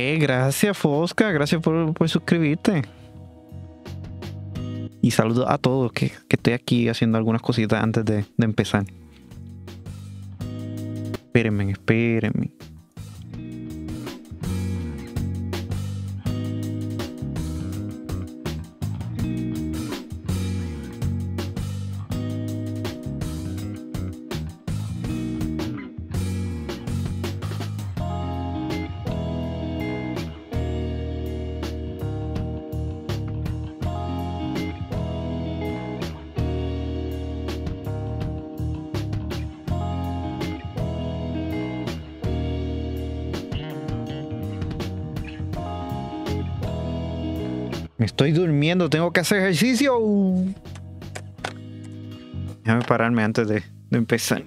Eh, gracias Fosca, gracias por, suscribirte. Y saludo a todos que, estoy aquí haciendo algunas cositas antes de empezar. Espérenme, espérenme. tengo que hacer ejercicio. Déjame pararme antes de empezar.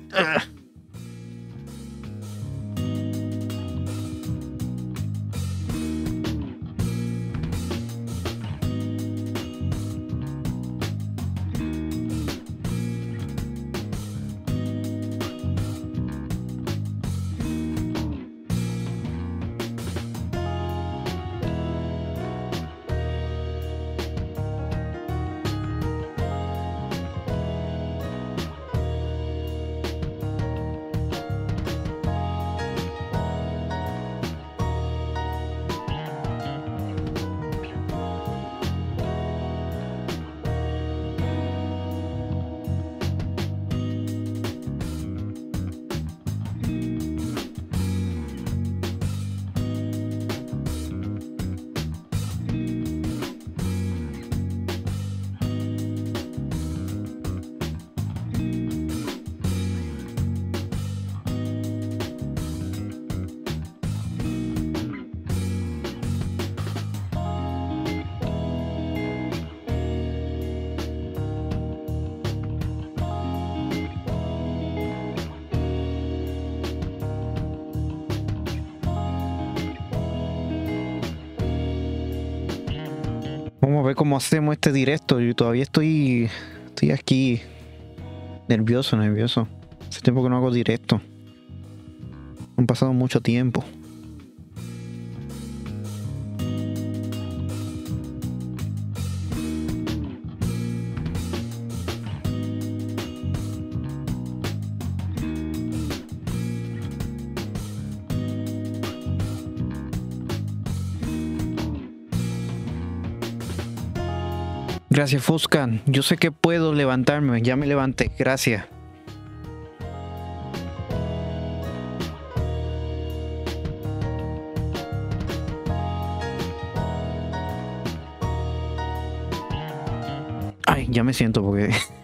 Vamos a ver cómo hacemos este directo. Yo todavía estoy, estoy aquí nervioso, nervioso. Hace tiempo que no hago directo. Han pasado mucho tiempo. Gracias, Fuscan. Yo sé que puedo levantarme. Ya me levanté. Gracias. Ay, ya me siento porque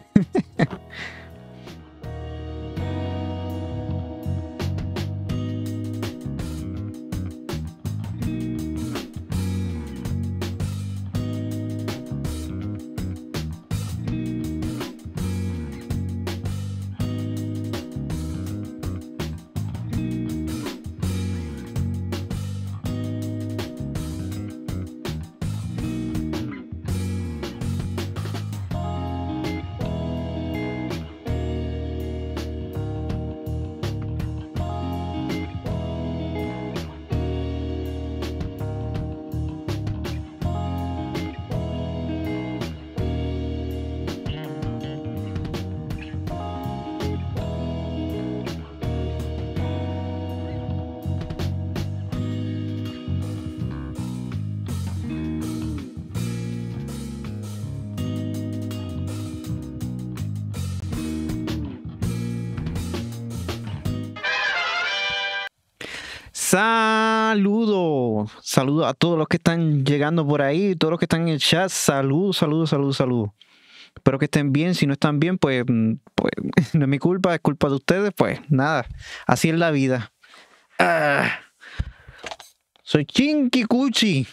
Saludos a todos los que están llegando por ahí, todos los que están en el chat. Saludos, saludos, saludos, saludos. Espero que estén bien. Si no están bien, pues, mm, pues no es mi culpa, es culpa de ustedes. Pues nada, así es la vida. Ah. Soy Chinky Cuchi.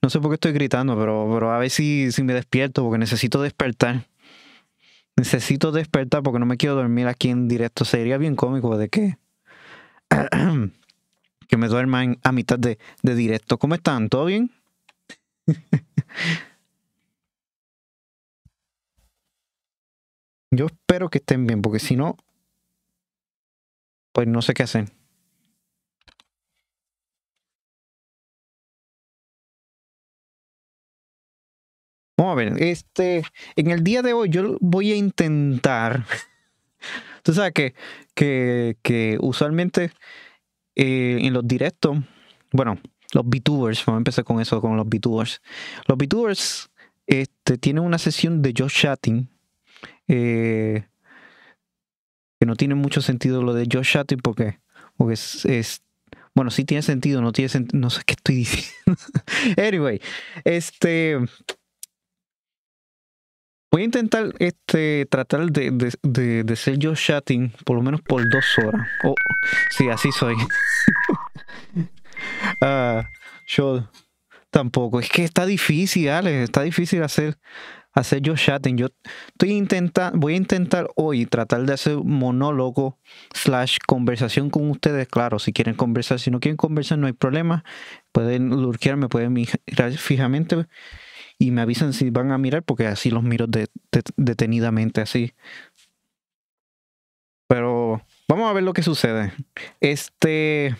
No sé por qué estoy gritando, pero, pero a ver si, si me despierto, porque necesito despertar. Necesito despertar porque no me quiero dormir aquí en directo. Sería bien cómico de qué. que me duerman a mitad de, de directo. ¿Cómo están? ¿Todo bien? Yo espero que estén bien, porque si no, pues no sé qué hacen Vamos a ver, este, en el día de hoy yo voy a intentar. Tú sabes que, que, que usualmente eh, en los directos, bueno, los VTubers, vamos a empezar con eso, con los VTubers. Los VTubers este, tienen una sesión de Josh Chatting. Eh, que no tiene mucho sentido lo de Josh Chatting porque, porque es, bueno, sí tiene sentido, no tiene sentido, no sé qué estoy diciendo. anyway, este Voy a intentar este, tratar de, de, ser yo chatting por lo menos por dos horas. Oh, sí, así soy. Ah, yo tampoco. Es que está difícil, Alex. Está difícil hacer, hacer yo chatting. Yo estoy intenta, voy a intentar hoy tratar de hacer monólogo slash conversación con ustedes. Claro, si quieren conversar, si no quieren conversar, no hay problema. Pueden lurquearme, pueden mirar fijamente y me avisan si van a mirar porque así los miro detenidamente así. Pero vamos a ver lo que sucede. Este,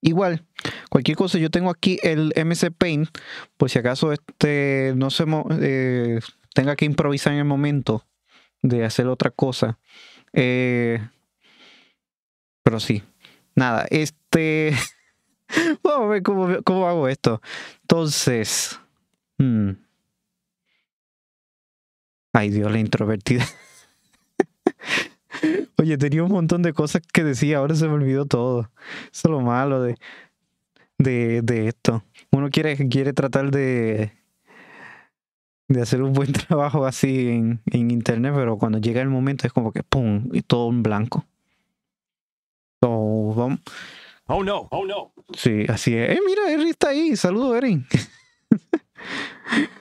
igual, cualquier cosa, yo tengo aquí el MC Paint, por si acaso este no se eh, tenga que improvisar en el momento de hacer otra cosa. Eh, pero sí, nada, este... Vamos a ver cómo, cómo hago esto. Entonces, Hmm. Ay Dios, la introvertida. Oye, tenía un montón de cosas que decía, ahora se me olvidó todo. Eso es lo malo de, de, esto. Uno quiere, quiere tratar de, de hacer un buen trabajo así en, en, internet, pero cuando llega el momento es como que ¡pum! y todo en blanco. Oh no, oh no. Sí, así es. Eh, mira, Erin está ahí. Saludos, Erin.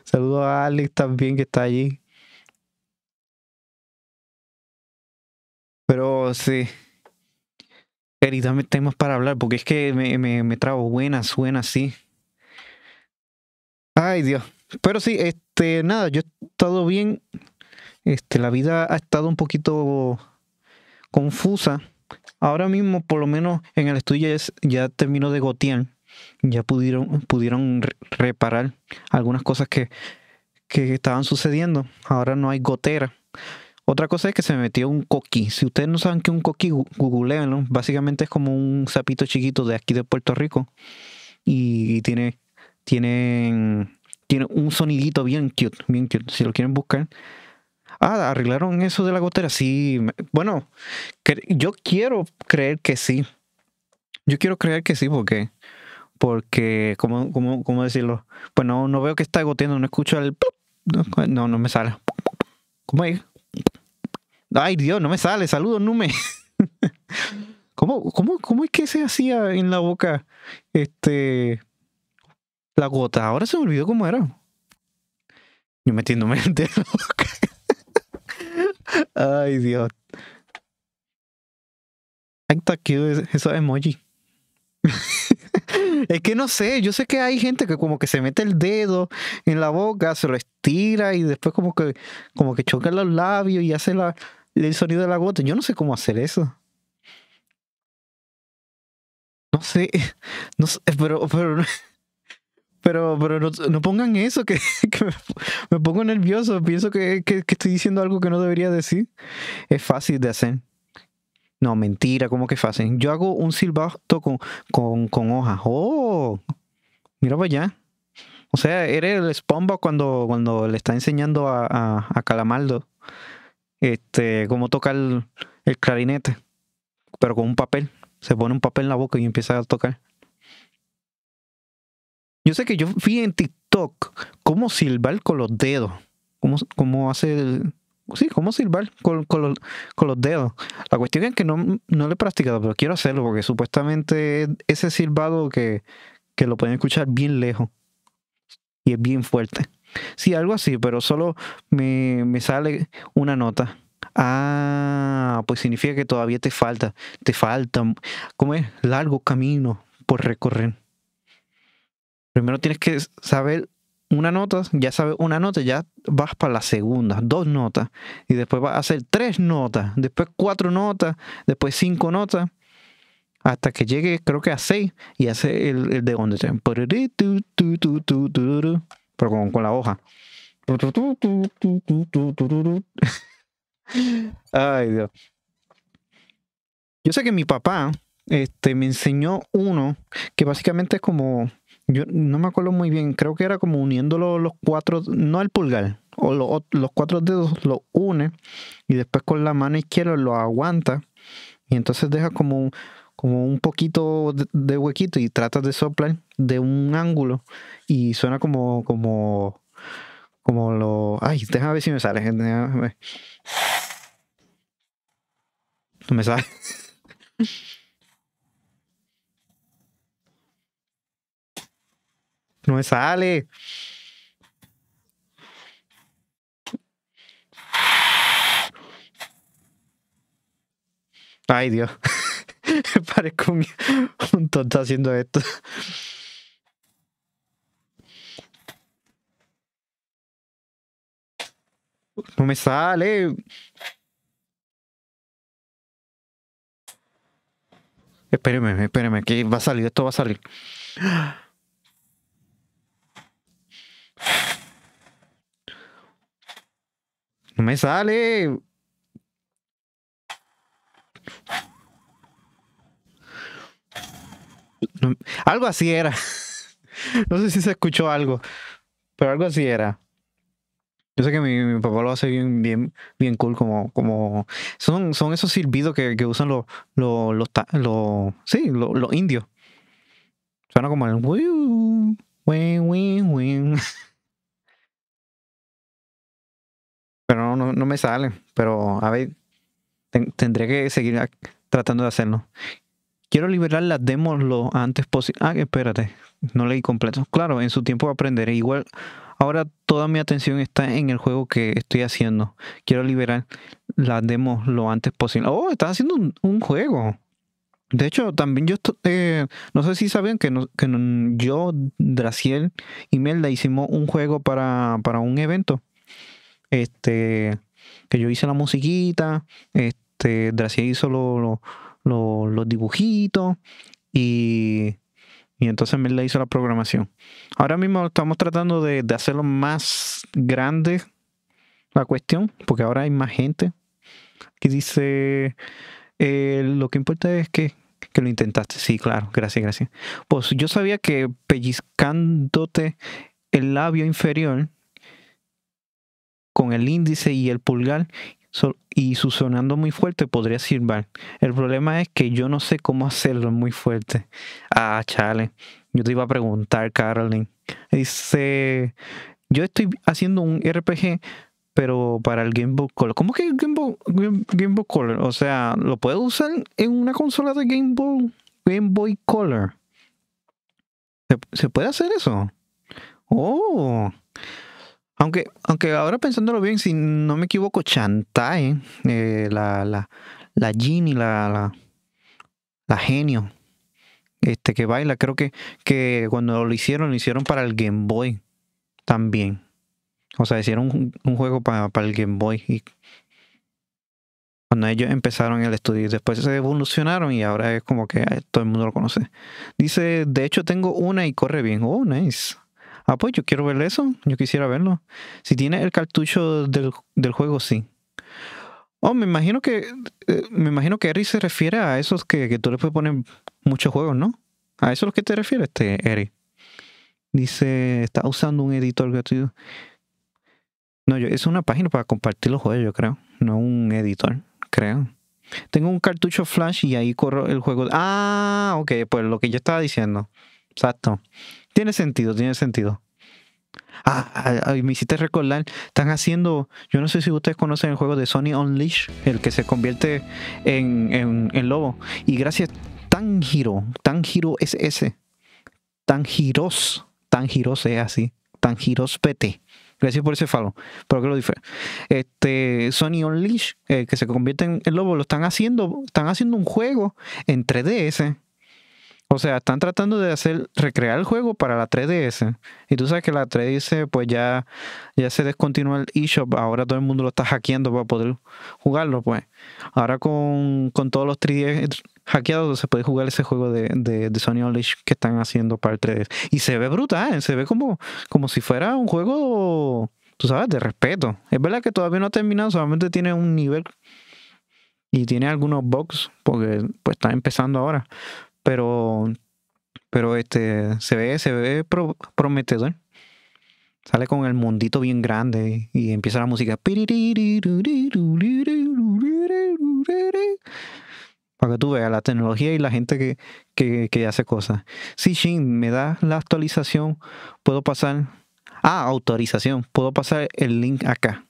Saludo a Alex también que está allí. Pero sí. querida dame temas para hablar, porque es que me, me, me trago buenas, buenas, sí. Ay, Dios. Pero sí, este, nada, yo he estado bien. Este, la vida ha estado un poquito confusa. Ahora mismo, por lo menos en el estudio ya, es, ya termino de gotear ya pudieron, reparar algunas cosas que, que estaban sucediendo. Ahora no hay gotera. Otra cosa es que se metió un coquí. Si ustedes no saben qué es un coquí, googleenlo. Básicamente es como un sapito chiquito de aquí de Puerto Rico. Y tiene, tiene, tiene un sonidito bien cute, bien cute. Si lo quieren buscar. Ah, arreglaron eso de la gotera. Sí, bueno, yo quiero creer que sí. Yo quiero creer que sí, porque porque, ¿cómo, cómo, cómo decirlo? Pues no, no veo que está goteando, no escucho el... No, no me sale. ¿Cómo es? Ay, Dios, no me sale. Saludos, Nume. ¿Cómo, cómo, cómo es que se hacía en la boca este la gota? Ahora se me olvidó cómo era. Yo metiéndome en la boca. Ay, Dios. Ay, está eso esos emoji? Es que no sé, yo sé que hay gente que como que se mete el dedo en la boca, se lo estira y después como que, como que choca los labios y hace el sonido de la gota. Yo no sé cómo hacer eso. No sé, no pero, pero, pero, pero no, pongan eso, que, me, pongo nervioso, pienso que estoy diciendo algo que no debería decir. Es fácil de hacer. No, mentira, ¿cómo que hacen? Yo hago un silbato con, con, con hojas. ¡Oh! Mira para allá. O sea, era el Spongebob cuando, cuando le está enseñando a, a, este, cómo tocar el, clarinete, pero con un papel. Se pone un papel en la boca y empieza a tocar. Yo sé que yo vi en TikTok cómo silbar con los dedos. Cómo, cómo hace el, sí, cómo silbar con, los, dedos. La cuestión es que no, no lo he practicado, pero quiero hacerlo porque supuestamente ese silbado que, que lo pueden escuchar bien lejos y es bien fuerte. Sí, algo así, pero solo me, sale una nota. Ah, pues significa que todavía te falta, te falta, ¿cómo es? Largo camino por recorrer. Primero tienes que saber una nota, ya sabes, una nota, ya vas para la segunda, dos notas, y después vas a hacer tres notas, después cuatro notas, después cinco notas, hasta que llegue, creo que a seis, y hace el, de donde Pero con, la hoja. Ay, Dios. Yo sé que mi papá este, me enseñó uno que básicamente es como yo no me acuerdo muy bien, creo que era como uniéndolo los cuatro, no el pulgar, o, los cuatro dedos los une y después con la mano izquierda lo aguanta y entonces deja como, como un poquito de, huequito y trata de soplar de un ángulo y suena como, como, como lo... Ay, déjame ver si me sale, No me sale. No me sale. Ay, Dios. Parezco un, un tonto haciendo esto. No me sale. Espérame, espérame que va a salir, esto va a salir. No me sale. algo así era. No sé si se escuchó algo, pero algo así era. Yo sé que mi, papá lo hace bien, bien, bien cool, como, como son, son esos silbidos que, usan los, los, sí, los, los, indios. Suena como el pero no, no me sale. Pero a ver, tendré que seguir tratando de hacerlo. Quiero liberar las demos lo antes posible. Ah, espérate, no leí completo. Claro, en su tiempo aprenderé. Igual, ahora toda mi atención está en el juego que estoy haciendo. Quiero liberar las demos lo antes posible. Oh, estás haciendo un, juego. De hecho, también yo, eh, no sé si saben que, yo, Draciel y Melda hicimos un juego para, para un evento este, que yo hice la musiquita, este, Gracia hizo los dibujitos y, y entonces me le hizo la programación. Ahora mismo estamos tratando de, de hacerlo más grande la cuestión, porque ahora hay más gente que dice, eh, lo que importa es que, que lo intentaste. Sí, claro, gracias, gracias. Pues yo sabía que pellizcándote el labio inferior el índice y el pulgar y su sonando muy fuerte podría Sirvar, El problema es que yo no sé cómo hacerlo muy fuerte. Ah, chale. Yo te iba a preguntar, Caroline. Dice, yo estoy haciendo un RPG, pero para el Game Boy Color. ¿Cómo que el Game Boy, Game, Boy Color? O sea, ¿lo puedo usar en una consola de Game Boy, Game Boy Color? ¿Se puede hacer eso? Oh. Aunque, aunque ahora pensándolo bien, si no me equivoco, Chantae, eh, la, la, la la, la, la, genio, este que baila, creo que, que cuando lo hicieron, lo hicieron para el Game Boy también. O sea, hicieron un, juego para, el Game Boy. Y cuando ellos empezaron el estudio después se evolucionaron y ahora es como que todo el mundo lo conoce. Dice, de hecho tengo una y corre bien. Oh, nice ah, pues yo quiero ver eso, yo quisiera verlo. Si tiene el cartucho del, juego, sí. Oh, me imagino que eh, me imagino que Eric se refiere a esos que, tú le puedes poner muchos juegos, ¿no? A eso es lo que te refieres, este Eric. Dice, está usando un editor gratuito. No, yo, es una página para compartir los juegos, yo creo. No un editor, creo. Tengo un cartucho flash y ahí corro el juego. Ah, ok, pues lo que yo estaba diciendo. Exacto. Tiene sentido, tiene sentido. Ah, ah, me hiciste recordar, están haciendo, yo no sé si ustedes conocen el juego de Sony Unleash, el que se convierte en, en, en lobo. Y gracias, tan giro, tan giro es ese, tan tan es así, tan PT. Gracias por ese falo, pero que lo diferente. Este, Sony on el eh, que se convierte en lobo, lo están haciendo, están haciendo un juego en 3DS o sea, están tratando de hacer, recrear el juego para la 3DS. Y tú sabes que la 3DS, pues ya, ya se descontinuó el eShop. Ahora todo el mundo lo está hackeando para poder jugarlo, pues. Ahora con, todos los 3DS hackeados se puede jugar ese juego de, de, Sony Unleashed que están haciendo para el 3DS. Y se ve brutal, ¿eh? se ve como, como si fuera un juego, tú sabes, de respeto. Es verdad que todavía no ha terminado, solamente tiene un nivel y tiene algunos bugs porque pues está empezando ahora pero, pero este, se ve, se ve prometedor. Sale con el mundito bien grande y empieza la música. Para que tú veas la tecnología y la gente que, hace cosas. Si Shin, me da la actualización. Puedo pasar. Ah, autorización. Puedo pasar el link acá.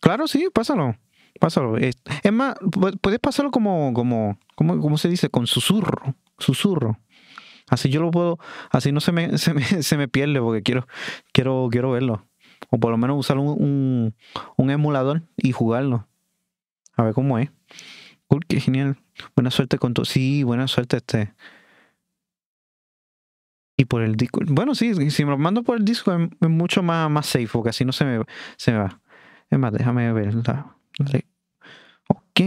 Claro, sí, pásalo. Pásalo. Es más, puedes pasarlo como, como, como, ¿cómo se dice? Con susurro susurro. Así yo lo puedo, así no se me, se me, se me pierde porque quiero, quiero, quiero verlo. O por lo menos usar un, un, emulador y jugarlo. A ver cómo es. Cool, qué genial. Buena suerte con todo. Sí, buena suerte este. Y por el disco. Bueno, sí, si me lo mando por el disco es, mucho más, más safe porque así no se me, se me va. Es más, déjame ver. La, la, ok.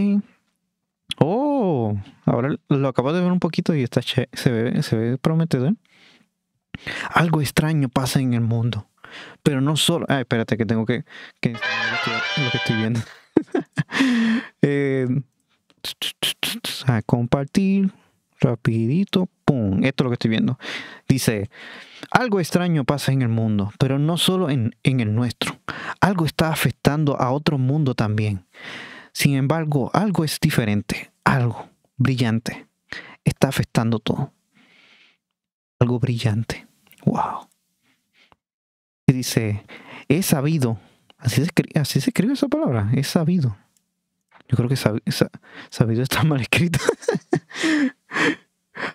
Ahora lo acabo de ver un poquito y está se, ve, se prometedor. Algo extraño pasa en el mundo. Pero no solo. Ay, espérate, que tengo que. lo, que estoy viendo. Eh, a compartir. Rapidito. ¡Pum! Esto es lo que estoy viendo. Dice: Algo extraño pasa en el mundo, pero no solo en el nuestro. Algo está afectando a otro mundo también. Sin embargo, algo es diferente. Algo brillante. Está afectando todo. Algo brillante. Wow. Y dice, he sabido. Así se, escribe, esa palabra. He sabido. Yo creo que sabido está mal escrito.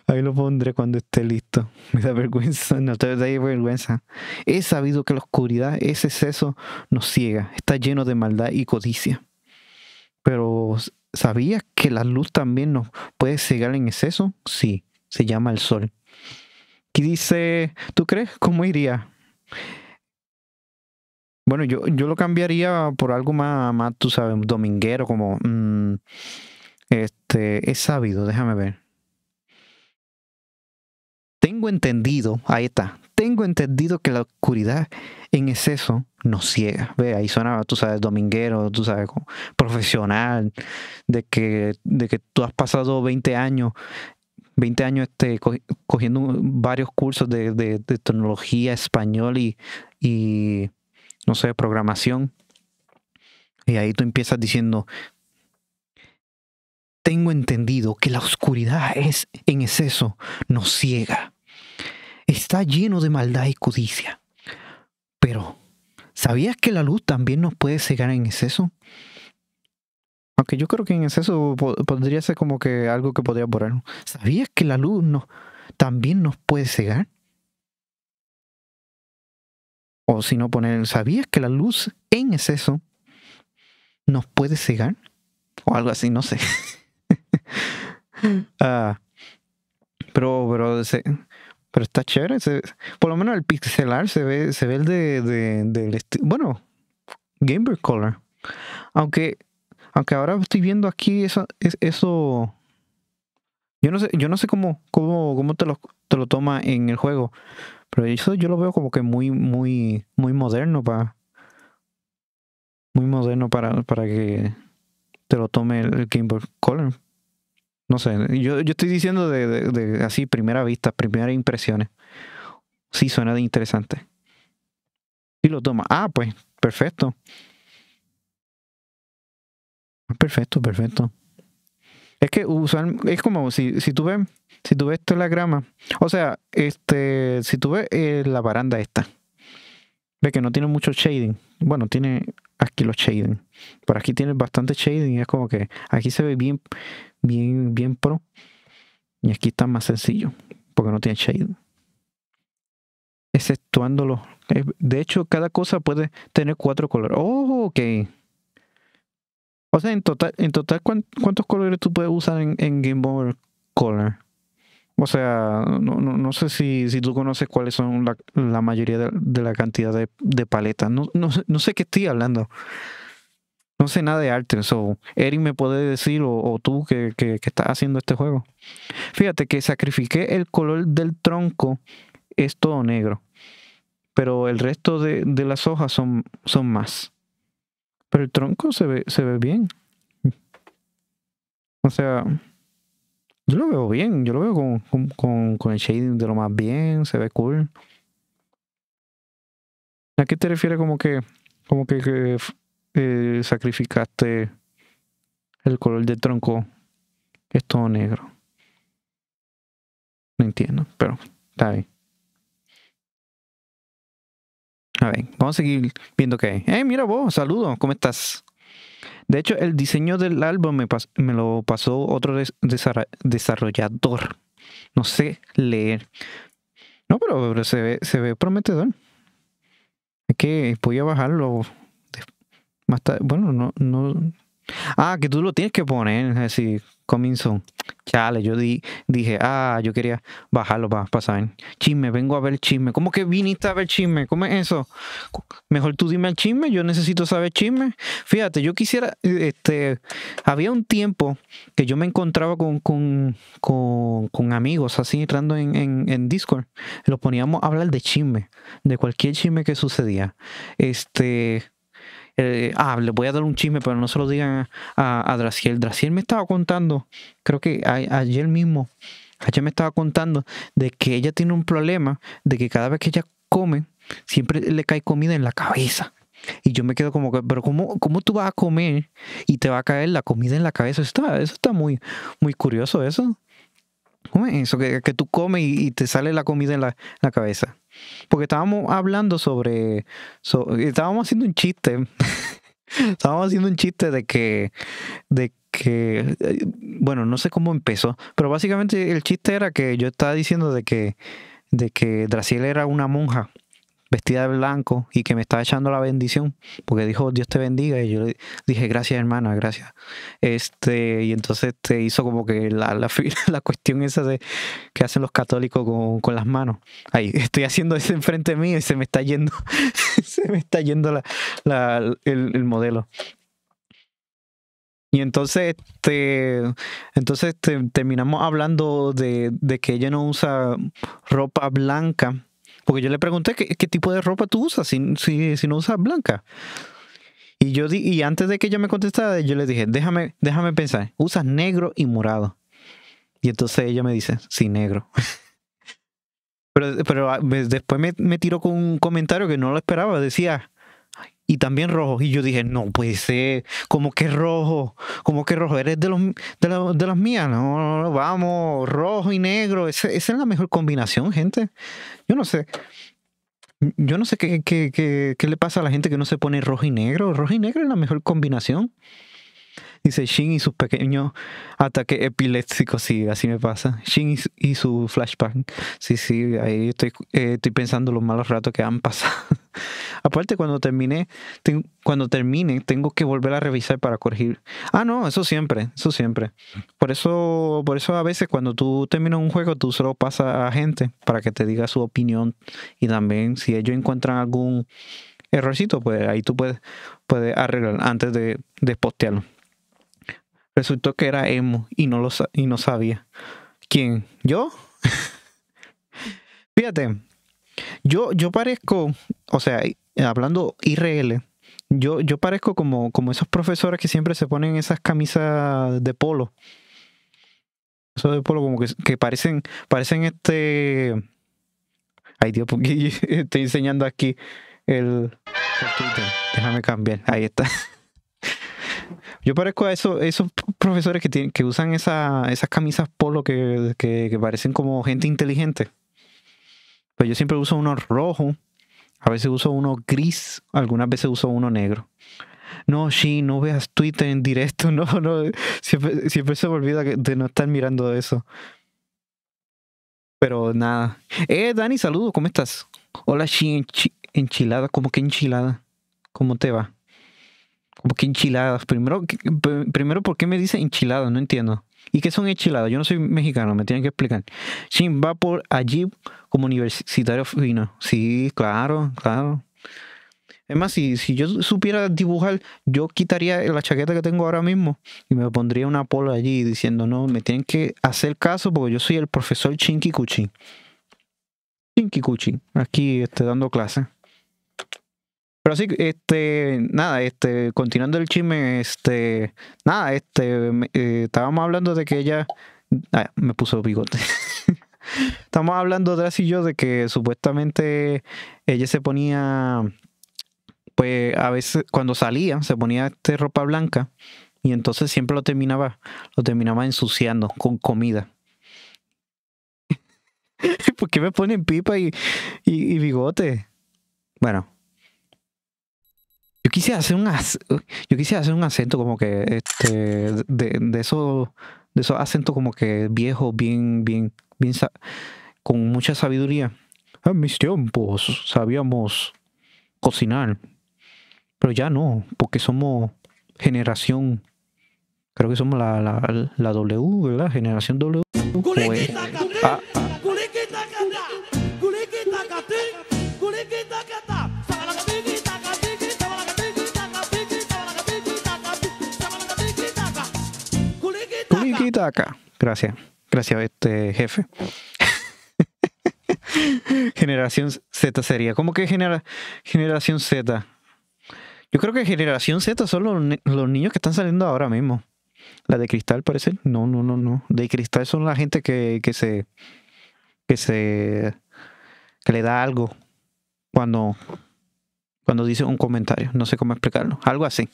Ahí lo pondré cuando esté listo. Me da vergüenza, no te da vergüenza. He sabido que la oscuridad, ese exceso, nos ciega, está lleno de maldad y codicia. Pero ¿Sabías que la luz también nos puede cegar en exceso? Sí, se llama el sol. Y dice, ¿tú crees cómo iría? Bueno, yo, yo lo cambiaría por algo más, tú sabes, dominguero, como... Mm, este, es sabido, déjame ver. Tengo entendido, ahí está, tengo entendido que la oscuridad en exceso nos ciega. Ve, ahí sonaba, tú sabes, dominguero, tú sabes, profesional, de que, de que tú has pasado 20 años 20 años este, cogiendo varios cursos de, tecnología español y, no sé, programación. Y ahí tú empiezas diciendo, tengo entendido que la oscuridad es en exceso, nos ciega está lleno de maldad y codicia. Pero, ¿sabías que la luz también nos puede cegar en exceso? Aunque yo creo que en exceso podría ser como que algo que podría borrar. ¿Sabías que la luz no, también nos puede cegar? O si no poner, ¿sabías que la luz en exceso nos puede cegar? O algo así, no sé. Ah, pero, pero pero está chévere. por lo menos el pixelar se ve, se ve el de, de del bueno, Game Color. Aunque, aunque ahora estoy viendo aquí eso, eso. Yo no sé, yo no sé cómo, cómo, cómo te lo, te lo toma en el juego. Pero eso yo lo veo como que muy, muy, muy moderno para. Muy moderno para, para que te lo tome el Game Boy Color. No sé, yo, estoy diciendo de, así, primera vista, primeras impresiones. Sí, suena de interesante. Y lo toma. Ah, pues, perfecto. Ah, perfecto, perfecto. Es que usan es como si, tú ves, si tú ves esto la grama, o sea, este, si tú ves eh, la baranda esta, ve que no tiene mucho shading. Bueno, tiene aquí los shading. Por aquí tienes bastante shading. Es como que aquí se ve bien, bien, bien pro. Y aquí está más sencillo. Porque no tiene shading. Exceptuándolo. Eh, de hecho, cada cosa puede tener cuatro colores. Oh, ok. O sea, en total, en total ¿cuántos colores tú puedes usar en, en Game Boy Color? O sea, no, no, no sé si, si, tú conoces cuáles son la, la mayoría de, la cantidad de, de paletas. No, no, no, sé qué estoy hablando. No sé nada de arte. O Eric me puede decir, o, tú que, que, estás haciendo este juego. Fíjate que sacrifiqué el color del tronco, es todo negro. Pero el resto de, de las hojas son, son más. Pero el tronco se ve, se ve bien. O sea, yo lo veo bien, yo lo veo con, con, con, el shading de lo más bien, se ve cool. ¿A qué te refieres como que, como que, eh, sacrificaste el color del tronco? Es todo negro. No entiendo, pero está bien. A ver, vamos a seguir viendo qué hay. ¡Eh, mira vos! Saludos, ¿cómo estás? De hecho, el diseño del álbum me, me lo pasó otro desarrollador. No sé leer. No, pero, se, ve, prometedor. Es que voy a bajarlo más tarde. Bueno, no, no. Ah, que tú lo tienes que poner. Es decir, Comienzo, Chale, yo di, dije, ah, yo quería bajarlo para pasar. Chisme, vengo a ver chisme. ¿Cómo que viniste a ver chisme? ¿Cómo es eso? Mejor tú dime el chisme, yo necesito saber chisme. Fíjate, yo quisiera, este, había un tiempo que yo me encontraba con, con, con, amigos así entrando en, en, en, Discord. Los poníamos a hablar de chisme, de cualquier chisme que sucedía. Este, eh, ah, le voy a dar un chisme, pero no se lo digan a, a, Draciel. Draciel me estaba contando, creo que ayer mismo, ayer me estaba contando de que ella tiene un problema de que cada vez que ella come, siempre le cae comida en la cabeza. Y yo me quedo como pero ¿cómo, cómo tú vas a comer y te va a caer la comida en la cabeza? Eso está, eso está muy, muy curioso, eso. eso? Que, que tú comes y, te sale la comida en la cabeza. Porque estábamos hablando sobre. estábamos haciendo un chiste. estábamos haciendo un chiste de que. De que. Bueno, no sé cómo empezó. Pero básicamente el chiste era que yo estaba diciendo de que. De que Draciel era una monja vestida de blanco y que me estaba echando la bendición, porque dijo, Dios te bendiga, y yo le dije, gracias hermana, gracias. Este, y entonces te este, hizo como que la, la, cuestión esa de, que hacen los católicos con, las manos. Ahí, estoy haciendo eso enfrente mío y se me está yendo, se me está yendo la, la, el, modelo. Y entonces, este, entonces este, terminamos hablando de, de, que ella no usa ropa blanca porque yo le pregunté qué, tipo de ropa tú usas si, si, no usas blanca. Y, yo di, y antes de que ella me contestara, yo le dije, déjame, déjame pensar, usas negro y morado. Y entonces ella me dice, sí, negro. pero, pero ah, después me tiró con un comentario que no lo esperaba. Decía, y también rojo, Y yo dije, no puede ser, como que rojo, como que rojo, eres de los de, las mías, no, vamos, rojo y negro, esa, es la mejor combinación, gente. Yo no sé. Yo no sé qué, qué, qué, qué, le pasa a la gente que no se pone rojo y negro. Rojo y negro es la mejor combinación. Dice Shin y sus pequeños ataques epilépticos. Sí, así me pasa. Shin y, su flashback. Sí, sí, ahí estoy, eh, estoy pensando los malos ratos que han pasado. Aparte, cuando cuando termine, tengo que volver a revisar para corregir. Ah, no, eso siempre, eso siempre. Por eso, por eso a veces cuando tú terminas un juego, tú solo pasas a gente para que te diga su opinión. Y también si ellos encuentran algún errorcito, pues ahí tú puedes, puedes arreglar antes de, postearlo. Resultó que era emo y no lo y no sabía. ¿Quién? ¿Yo? Fíjate, yo, yo parezco, o sea, hablando IRL, yo, yo parezco como, como esos profesores que siempre se ponen esas camisas de polo. Eso de polo, como que, que parecen, parecen este. Ay, Dios, porque estoy enseñando aquí el, Déjame cambiar. Ahí está. Yo parezco a esos, esos profesores que, tienen, que usan esa, esas camisas polo que, que parecen como gente inteligente yo siempre uso uno rojo, a veces uso uno gris, algunas veces uso uno negro. No, sí, no veas Twitter en directo, no, no, siempre, se me olvida de no estar mirando eso. Pero nada. Eh, Dani, saludos, ¿cómo estás? Hola, sí, enchilada, ¿cómo que enchilada? ¿Cómo te va? ¿Cómo que enchiladas. Primero, primero, ¿por qué me dice enchilada? No entiendo. ¿Y qué son enchiladas? Yo no soy mexicano, me tienen que explicar. Chin, va por allí como universitario fino. Sí, claro, claro. Es más, si, si yo supiera dibujar, yo quitaría la chaqueta que tengo ahora mismo y me pondría una pola allí diciendo, no, me tienen que hacer caso porque yo soy el profesor Chinky Cuchi. Chinky Cuchi, aquí estoy dando clases. Pero sí, este, nada, este, continuando el chisme, este, nada, este, eh, estábamos hablando de que ella, ah, me puso bigote. Estábamos hablando de y yo de que supuestamente ella se ponía, pues a veces cuando salía, se ponía este ropa blanca y entonces siempre lo terminaba, lo terminaba ensuciando con comida. ¿Por qué me ponen pipa y, y bigote? Bueno, yo quisiera hacer un, yo hacer un acento como que este, de, de, esos, de esos acentos como que viejos, bien, bien, bien, con mucha sabiduría. En mis tiempos sabíamos cocinar, pero ya no, porque somos generación, creo que somos la, la, la W, ¿verdad? Generación W. acá. Gracias. Gracias este jefe. generación Z sería. ¿Cómo que genera, generación Z? Yo creo que generación Z son los, los niños que están saliendo ahora mismo. La de cristal, parece. No, no, no, no. De cristal son la gente que, que se. que se. que le da algo cuando. cuando dice un comentario. No sé cómo explicarlo. Algo así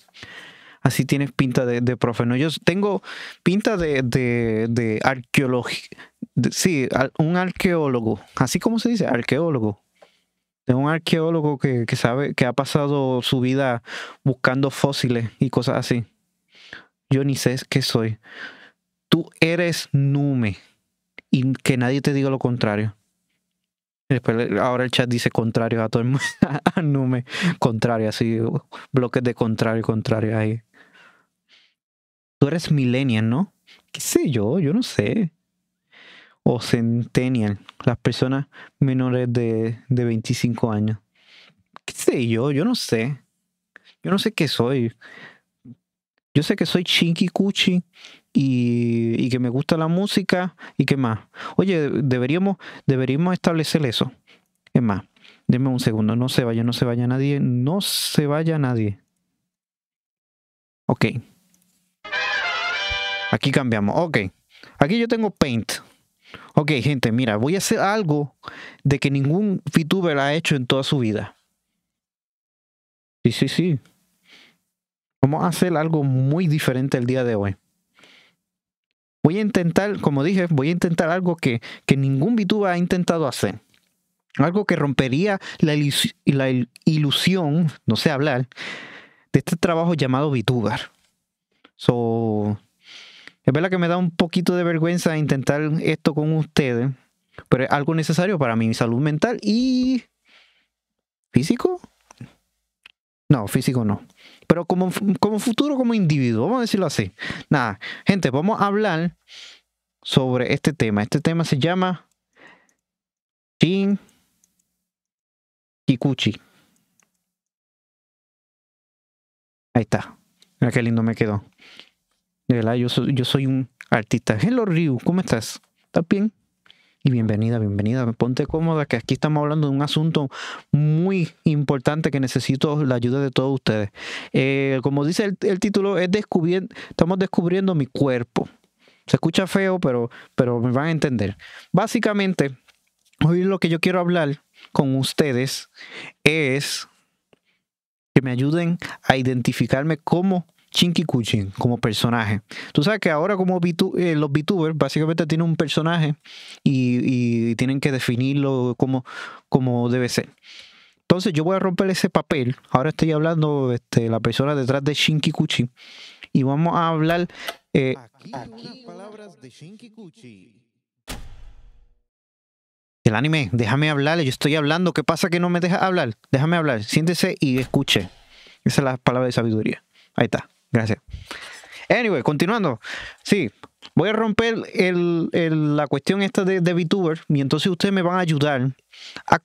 así tienes pinta de, de profe. No, yo tengo pinta de, de, Sí, un arqueólogo. Así como se dice, arqueólogo. De un arqueólogo que, sabe, que ha pasado su vida buscando fósiles y cosas así. Yo ni sé qué soy. Tú eres nume. Y que nadie te diga lo contrario. ahora el chat dice contrario a todo el mundo. A nume. Contrario, así. Bloques de contrario, contrario ahí. Tú eres millennial, ¿no? ¿Qué sé yo? Yo no sé. O centennial, las personas menores de, de 25 años. ¿Qué sé yo? Yo no sé. Yo no sé qué soy. Yo sé que soy chinky cuchi y, y, que me gusta la música y qué más. Oye, deberíamos, deberíamos establecer eso. Es más, denme un segundo, no se vaya, no se vaya nadie, no se vaya nadie. Ok. Aquí cambiamos. Ok. Aquí yo tengo Paint. Ok, gente, mira, voy a hacer algo de que ningún VTuber ha hecho en toda su vida. Sí, sí, sí. Vamos a hacer algo muy diferente el día de hoy. Voy a intentar, como dije, voy a intentar algo que, que ningún VTuber ha intentado hacer. Algo que rompería la, la ilusión, no sé hablar, de este trabajo llamado VTuber. So, es verdad que me da un poquito de vergüenza intentar esto con ustedes, pero es algo necesario para mi salud mental y físico. No, físico no. Pero como, como futuro, como individuo, vamos a decirlo así. Nada, gente, vamos a hablar sobre este tema. Este tema se llama Shin Kikuchi. Ahí está. Mira qué lindo me quedó yo soy, un artista. Hello Ryu, ¿cómo estás? ¿Estás bien? Y bienvenida, bienvenida. Ponte cómoda, que aquí estamos hablando de un asunto muy importante que necesito la ayuda de todos ustedes. Eh, como dice el, título, es estamos descubriendo mi cuerpo. Se escucha feo, pero, pero me van a entender. Básicamente, hoy lo que yo quiero hablar con ustedes es que me ayuden a identificarme como Chinky Kuchi como personaje. Tú sabes que ahora como eh, los VTubers básicamente tienen un personaje y, tienen que definirlo como, como debe ser. Entonces yo voy a romper ese papel. Ahora estoy hablando este, la persona detrás de Shinky Kuchi y vamos a hablar... Eh, aquí, palabras de Shinky Kuchi. El anime, déjame hablarle. yo estoy hablando. ¿Qué pasa que no me deja hablar? Déjame hablar, siéntese y escuche. Esa es la palabra de sabiduría. Ahí está. Gracias. Anyway, continuando. Sí, voy a romper la cuestión esta de, de VTuber y entonces ustedes me van a ayudar a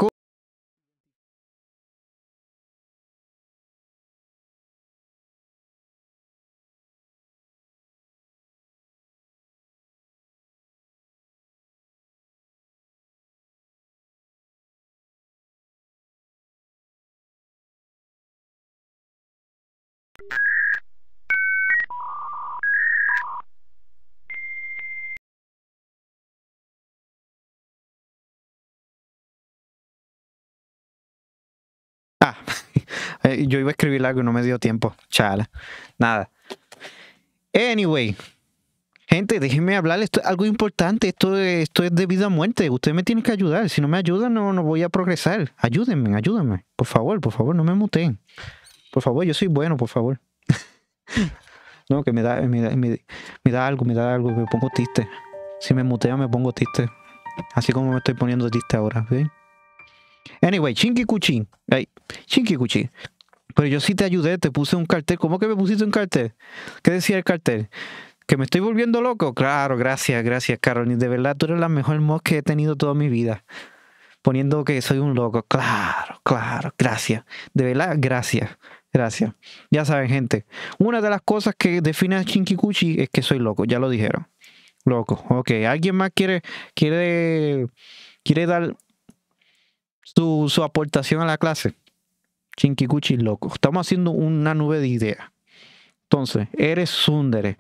Eh, yo iba a escribir algo y no me dio tiempo. Chala. Nada. Anyway. Gente, déjenme hablar. Esto es algo importante. Esto, esto es de vida a muerte. Ustedes me tienen que ayudar. Si no me ayudan, no, no voy a progresar. Ayúdenme, ayúdenme. Por favor, por favor, no me muteen. Por favor, yo soy bueno, por favor. no, que me da, me, da, algo, me da algo. Me pongo triste. Si me mutean, me pongo triste. Así como me estoy poniendo triste ahora. Anyway, chinky cuchín. chinqui chinky cuchín. Pero yo sí te ayudé, te puse un cartel. ¿Cómo que me pusiste un cartel? ¿Qué decía el cartel? ¿Que me estoy volviendo loco? Claro, gracias, gracias, ni De verdad, tú eres la mejor mod que he tenido toda mi vida. Poniendo que soy un loco. Claro, claro, gracias. De verdad, gracias. Gracias. Ya saben, gente. Una de las cosas que define a Chinky es que soy loco. Ya lo dijeron. Loco. Ok. ¿Alguien más quiere, quiere, quiere dar su aportación a la clase? Chinquicuchi loco. Estamos haciendo una nube de ideas. Entonces, eres Sundere.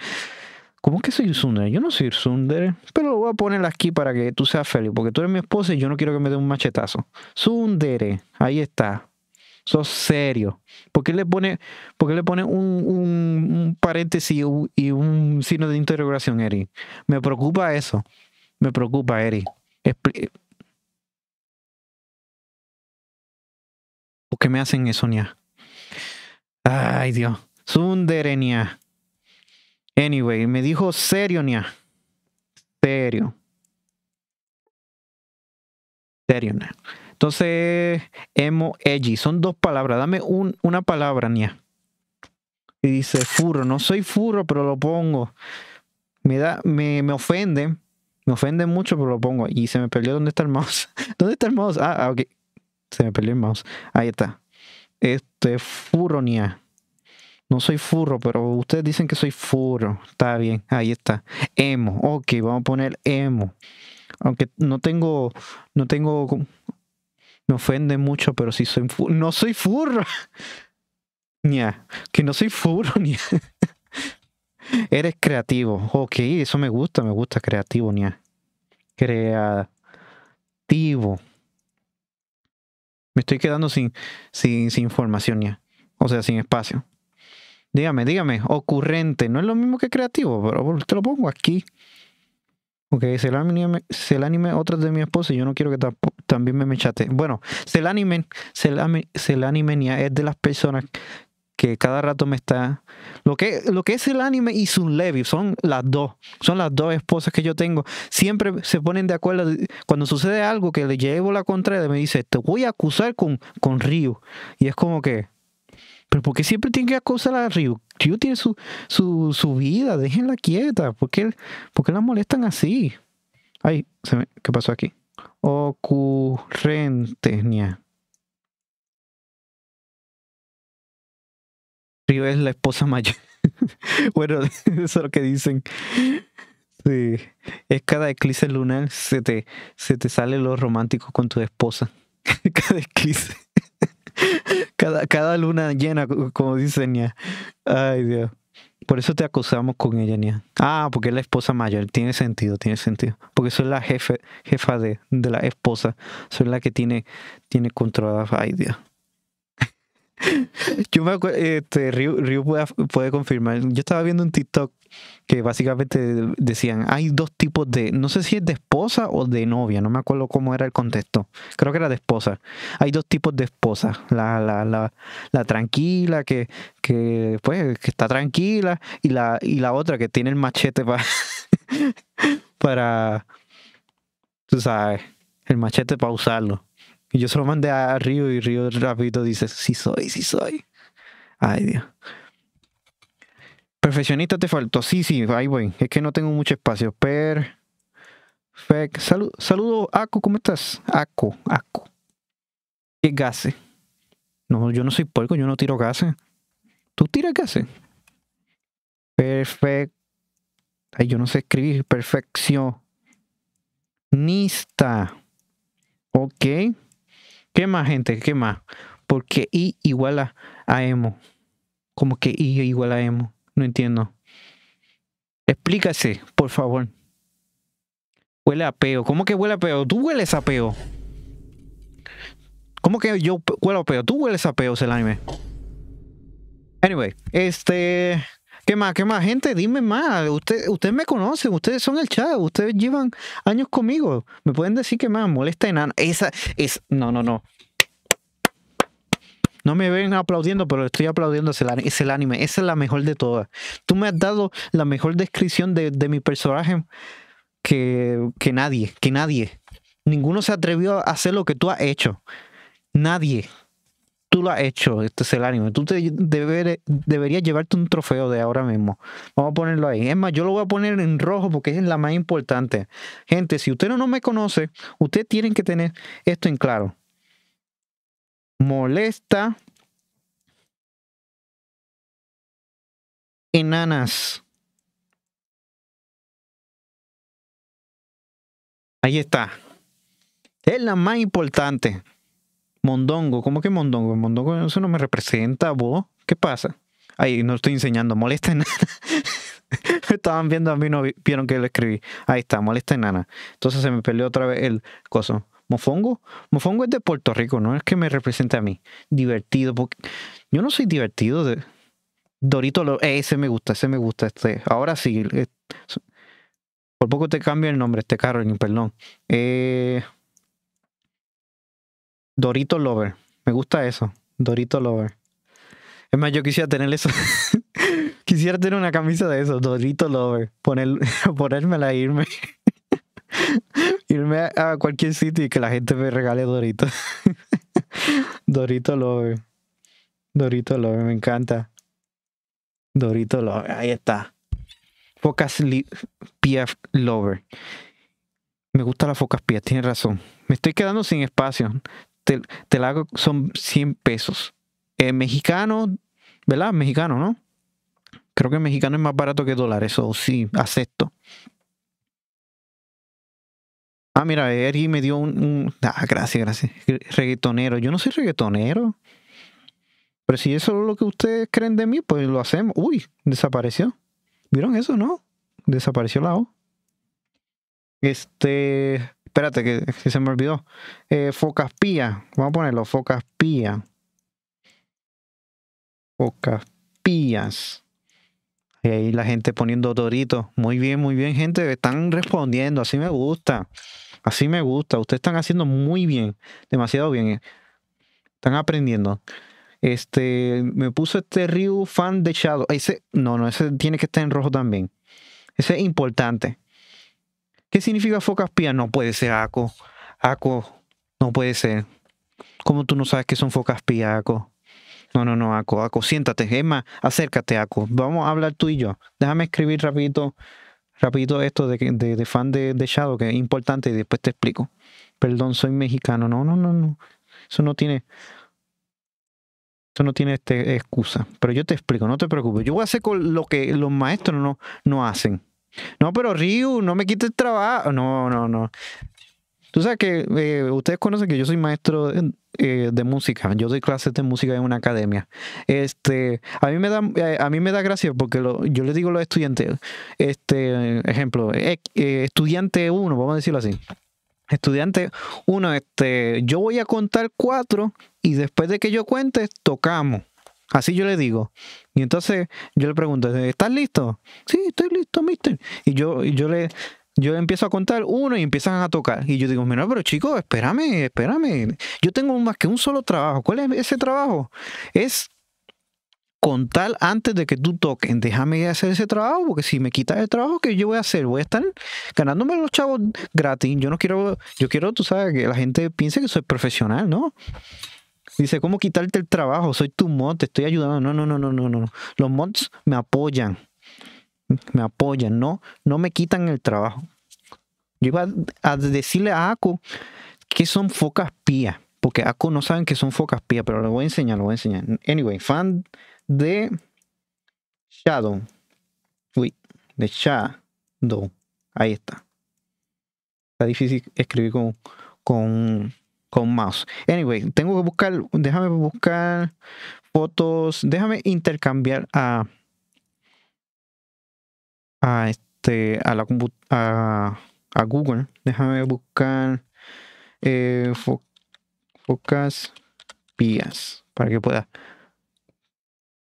¿Cómo que soy Sundere? Yo no soy Sundere, pero lo voy a poner aquí para que tú seas feliz, porque tú eres mi esposa y yo no quiero que me dé un machetazo. Sundere, ahí está. Sos serio. ¿Por qué le pone, por le pone un, paréntesis y un signo de interrogación, Eri? Me preocupa eso. Me preocupa, Eri. que me hacen eso, nia. Ay, Dios. Sundere, Sunderenia. Anyway, me dijo serio, Serionia. Serio. niña Entonces, emo, edgy. Son dos palabras. Dame un, una palabra, Nia. Y dice furro. No soy furro, pero lo pongo. Me da, me, me ofende. Me ofende mucho, pero lo pongo. Y se me perdió dónde está el mouse. ¿Dónde está el mouse? Ah, ah ok. Se me peleó el Ahí está. Este, niña No soy furro, pero ustedes dicen que soy furro. Está bien, ahí está. Emo. Ok, vamos a poner emo. Aunque no tengo, no tengo, me ofende mucho, pero si soy No soy furro. que no soy furro. niña Eres creativo. Ok, eso me gusta, me gusta creativo. Ya. Creativo. Me estoy quedando sin, sin, información ya. O sea, sin espacio. Dígame, dígame, ocurrente. No es lo mismo que creativo, pero te lo pongo aquí. Ok, se el anime, se anime de mi esposa y yo no quiero que también me me chate. Bueno, se el anime, se la se anime es de las personas que cada rato me está... Lo que, lo que es el anime y Levi son las dos, son las dos esposas que yo tengo. Siempre se ponen de acuerdo. Cuando sucede algo que le llevo la contraria, me dice, te voy a acusar con, con Ryu. Y es como que, pero porque siempre tiene que acusar a Ryu? Ryu tiene su, su, su vida, déjenla quieta. porque qué, la molestan así? Ay, ¿qué pasó aquí? Ocurrente, Río es la esposa mayor. bueno, eso es lo que dicen. Sí. Es cada eclipse lunar se te, se te sale lo romántico con tu esposa. cada eclipse. cada, cada luna llena, como dice Nia. Ay, Dios. Por eso te acusamos con ella, Nia. Ah, porque es la esposa mayor. Tiene sentido, tiene sentido. Porque soy la jefe, jefa de, de la esposa. Soy la que tiene, tiene controlada. Ay, Dios. Yo me acuerdo, este, Ryu, puede, confirmar. Yo estaba viendo un TikTok que básicamente decían: hay dos tipos de, no sé si es de esposa o de novia, no me acuerdo cómo era el contexto. Creo que era de esposa. Hay dos tipos de esposa: la, la, tranquila, que, que, pues, está tranquila, y la, y la otra que tiene el machete para. para. Tú sabes, el machete para usarlo. Y yo se lo mandé a Río y Río rápido dice, sí soy, sí soy. Ay, Dios. Perfeccionista te faltó. Sí, sí, ahí voy. Es que no tengo mucho espacio. Perfect. Salud, saludo, Aco, ¿cómo estás? Aco, Aco. ¿Qué gase? No, yo no soy polco yo no tiro gase. ¿Tú tiras gase? Perfect. Ay, yo no sé escribir. Perfeccionista. Ok. ¿Qué más, gente? ¿Qué más? Porque I igual a, emo. Como que I igual a emo. No entiendo. Explícase, por favor. Huele a peo. ¿Cómo que huele a peo? Tú hueles a peo. ¿Cómo que yo huelo a peo? Tú hueles a peo, el anime. Anyway, este. ¿Qué más? ¿Qué más? Gente, dime más. Usted, usted me conocen, ustedes son el chat, ustedes llevan años conmigo. Me pueden decir que más molesta enano. Esa es. No, no, no. No me ven aplaudiendo, pero estoy aplaudiendo. Es el, anime. Esa es la mejor de todas. Tú me has dado la mejor descripción de, mi personaje que, que nadie. Que nadie. Ninguno se atrevió a hacer lo que tú has hecho. Nadie tú lo has hecho, este es el ánimo. Tú te deberías llevarte un trofeo de ahora mismo. Vamos a ponerlo ahí. Es más, yo lo voy a poner en rojo porque es la más importante. Gente, si usted no, me conoce, ustedes tienen que tener esto en claro. Molesta enanas. Ahí está. Es la más importante. Mondongo, ¿cómo que Mondongo? Mondongo, eso no me representa, vos. ¿Qué pasa? Ahí, no estoy enseñando, molesta en me estaban viendo a mí, no vieron que lo escribí. Ahí está, molesta enana. Entonces se me peleó otra vez el coso. Mofongo, Mofongo es de Puerto Rico, no es que me represente a mí. Divertido, porque yo no soy divertido. De... Dorito, eh, ese me gusta, ese me gusta. Este. Ahora sí, eh, por poco te cambio el nombre, este carro, perdón. Eh. Dorito Lover. Me gusta eso. Dorito Lover. Es más, yo quisiera tener eso. quisiera tener una camisa de eso, Dorito Lover. Poner, ponérmela e irme. irme a cualquier sitio y que la gente me regale Dorito. Dorito Lover. Dorito Lover, me encanta. Dorito Lover, ahí está. Focas PF Lover. Me gusta las focas pies, tienes razón. Me estoy quedando sin espacio te, la hago, son 100 pesos. Eh, mexicano, ¿verdad? Mexicano, ¿no? Creo que mexicano es más barato que dólar, eso sí, acepto. Ah, mira, Ergi me dio un, Ah, gracias, gracias. Reggaetonero. Yo no soy reggaetonero. Pero si eso es lo que ustedes creen de mí, pues lo hacemos. Uy, desapareció. ¿Vieron eso, no? Desapareció la O. Este espérate, que, se me olvidó. Eh, focas pía. Vamos a ponerlo, focas pía. Focas pías. Y ahí la gente poniendo doritos. Muy bien, muy bien, gente. Están respondiendo. Así me gusta. Así me gusta. Ustedes están haciendo muy bien. Demasiado bien. Eh. Están aprendiendo. Este, me puso este Ryu fan de Shadow. Ese, no, no, ese tiene que estar en rojo también. Ese es importante. ¿Qué significa focas pías? No puede ser aco. Aco, no puede ser. ¿Cómo tú no sabes que son focas pías, aco? No, no, no, Aco, Aco, siéntate. Es acércate, Aco. Vamos a hablar tú y yo. Déjame escribir rapidito, rapidito esto de, de, de fan de, Shadow, que es importante, y después te explico. Perdón, soy mexicano. No, no, no, no. Eso no tiene. Eso no tiene este, excusa. Pero yo te explico, no te preocupes. Yo voy a hacer con lo que los maestros no, no hacen. No, pero Ryu, no me quites trabajo. No, no, no. Tú sabes que eh, ustedes conocen que yo soy maestro eh, de, música. Yo doy clases de música en una academia. Este, a mí me da, eh, a mí me da gracia porque yo le digo a los estudiantes, este, ejemplo, estudiante uno, vamos a decirlo así. Estudiante 1, este, yo voy a contar cuatro y después de que yo cuente, tocamos. Así yo le digo. Y entonces yo le pregunto, ¿estás listo? Sí, estoy listo, mister. Y yo, yo le yo empiezo a contar uno y empiezan a tocar. Y yo digo, mira, pero chicos, espérame, espérame. Yo tengo más que un solo trabajo. ¿Cuál es ese trabajo? Es contar antes de que tú toques. Déjame hacer ese trabajo, porque si me quitas el trabajo, ¿qué yo voy a hacer? Voy a estar ganándome los chavos gratis. Yo no quiero, yo quiero, tú sabes, que la gente piense que soy profesional, ¿no? Dice, ¿cómo quitarte el trabajo? Soy tu mod, te estoy ayudando. No, no, no, no, no, no. Los mods me apoyan. Me apoyan, no, no me quitan el trabajo. Yo iba a decirle a Aku que son focas pías, porque Aku no saben que son focas pías, pero lo voy a enseñar, lo voy a enseñar. Anyway, fan de Shadow. Uy, de Shadow. Ahí está. Está difícil escribir con, con con mouse. Anyway, tengo que buscar, déjame buscar fotos, déjame intercambiar a a este a la a, a Google, déjame buscar eh, focas pías para que pueda.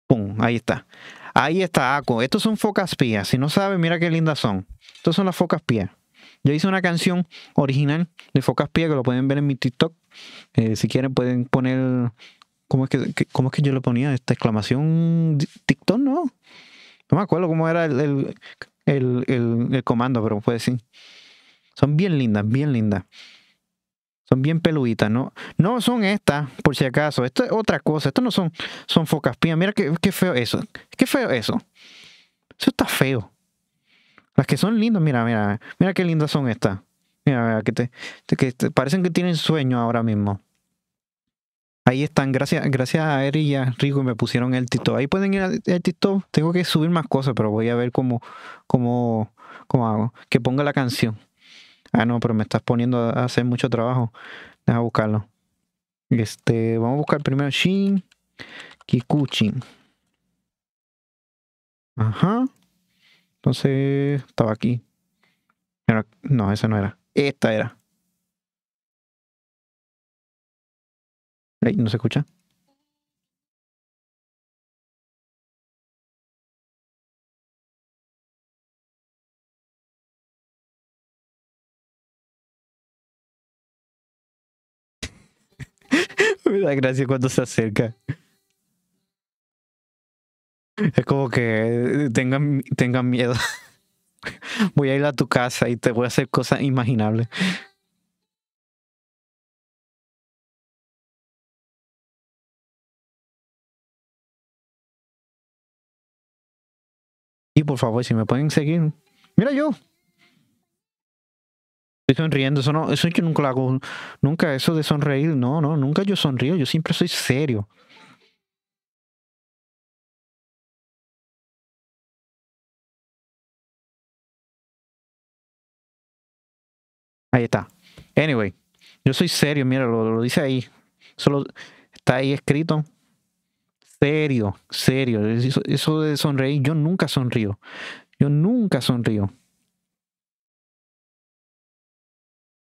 Pum, ahí está. Ahí está, Aco. Estos son focas pías. Si no sabes, mira qué lindas son. Estos son las focas pías. Yo hice una canción original de Focas que lo pueden ver en mi TikTok. Eh, si quieren pueden poner... ¿Cómo es que, es que yo lo ponía esta exclamación TikTok, no? No me acuerdo cómo era el, comando, pero puede decir. Son bien lindas, bien lindas. Son bien peluditas, ¿no? No son estas, por si acaso. Esto es otra cosa. esto no son, son focas pías. Mira qué, qué feo eso. Qué feo eso. Eso está feo. Las que son lindas, mira, mira, mira qué lindas son estas. Mira, mira que, te, que parecen que tienen sueño ahora mismo. Ahí están, gracias, gracias a Eri y a Rico me pusieron el TikTok. Ahí pueden ir al TikTok. Tengo que subir más cosas, pero voy a ver cómo, cómo, cómo hago. Que ponga la canción. Ah, no, pero me estás poniendo a hacer mucho trabajo. Deja buscarlo. Este, vamos a buscar primero Shin Kikuchin. Ajá. Entonces estaba aquí. no, esa no era. Esta era. ¿No se escucha? Me da gracia cuando se acerca. Es como que tengan, eh, tengan miedo. Voy a ir a tu casa y te voy a hacer cosas imaginables. Y por favor, si me pueden seguir. Mira yo. Estoy sonriendo. Eso no, eso yo nunca lo hago. Nunca eso de sonreír. No, no, nunca yo sonrío. Yo siempre soy serio. está. Anyway, yo soy serio, mira, lo, dice ahí. Solo está ahí escrito. Serio, serio. Eso, de sonreír, yo nunca sonrío. Yo nunca sonrío.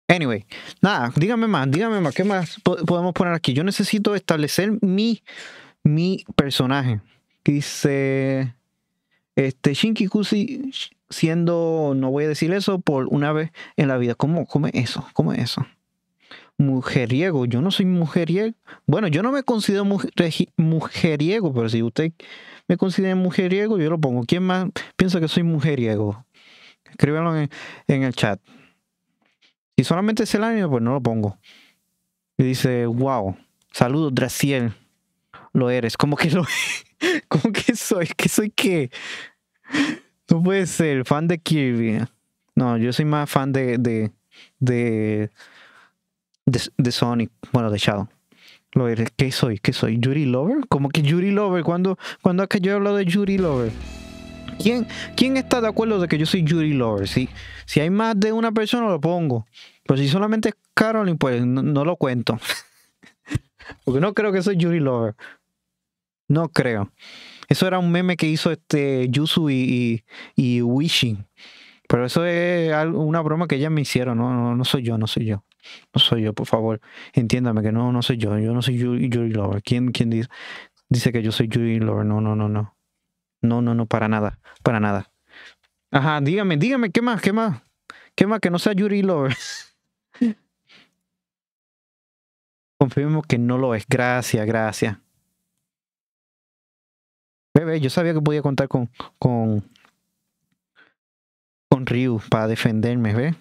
Anyway, nada, dígame más, dígame más, ¿qué más podemos poner aquí? Yo necesito establecer mi, mi personaje. Dice, este, Shinki Kusi, siendo, no voy a decir eso, por una vez en la vida. ¿Cómo, cómo es eso? ¿Cómo es eso? Mujeriego, yo no soy mujeriego. Bueno, yo no me considero mujeriego, pero si usted me considera mujeriego, yo lo pongo. ¿Quién más piensa que soy mujeriego? Escríbanlo en, el chat. Si solamente es el año, pues no lo pongo. Y dice, wow, saludos, Draciel. Lo eres. ¿Cómo que lo ¿Cómo que soy? ¿Qué soy qué? Tú puedes ser fan de Kirby. No, yo soy más fan de, de, de, de, Sonic. Bueno, de Shadow. Lo ¿Qué soy? ¿Qué soy? ¿Yuri Lover? ¿Cómo que Yuri Lover? ¿Cuándo, es que yo he hablado de Yuri Lover? ¿Quién, ¿Quién está de acuerdo de que yo soy Yuri Lover? Si, si hay más de una persona, lo pongo. Pero si solamente es Caroline, pues no, lo cuento. Porque no creo que soy Yuri Lover. No creo. Eso era un meme que hizo este Yusu y, y, Wishing. Pero eso es una broma que ellas me hicieron, no, no, no, soy yo, no soy yo. No soy yo, por favor. Entiéndame que no, no soy yo. Yo no soy Yuri, Lover. ¿Quién, dice, dice, que yo soy Yuri Lover? No, no, no, no. No, no, no, para nada. Para nada. Ajá, dígame, dígame, ¿qué más? ¿Qué más? ¿Qué más que no sea Yuri Lover? Confirmemos que no lo es. Gracias, gracias ve, yo sabía que podía contar con, con, con Ryu para defenderme, ve.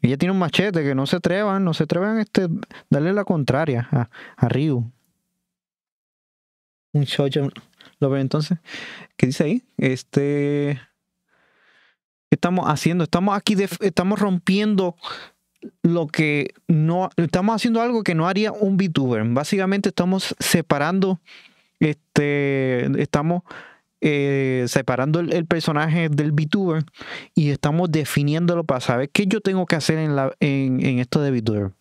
Ella tiene un machete, que no se atrevan, no se atrevan a este, darle la contraria a, a Ryu. Un show lo ve entonces. ¿Qué dice ahí? Este. ¿Qué estamos haciendo? Estamos aquí, estamos rompiendo lo que no. Estamos haciendo algo que no haría un VTuber. Básicamente estamos separando este, estamos eh, separando el, personaje del VTuber y estamos definiéndolo para saber qué yo tengo que hacer en, la, en, esto de VTuber.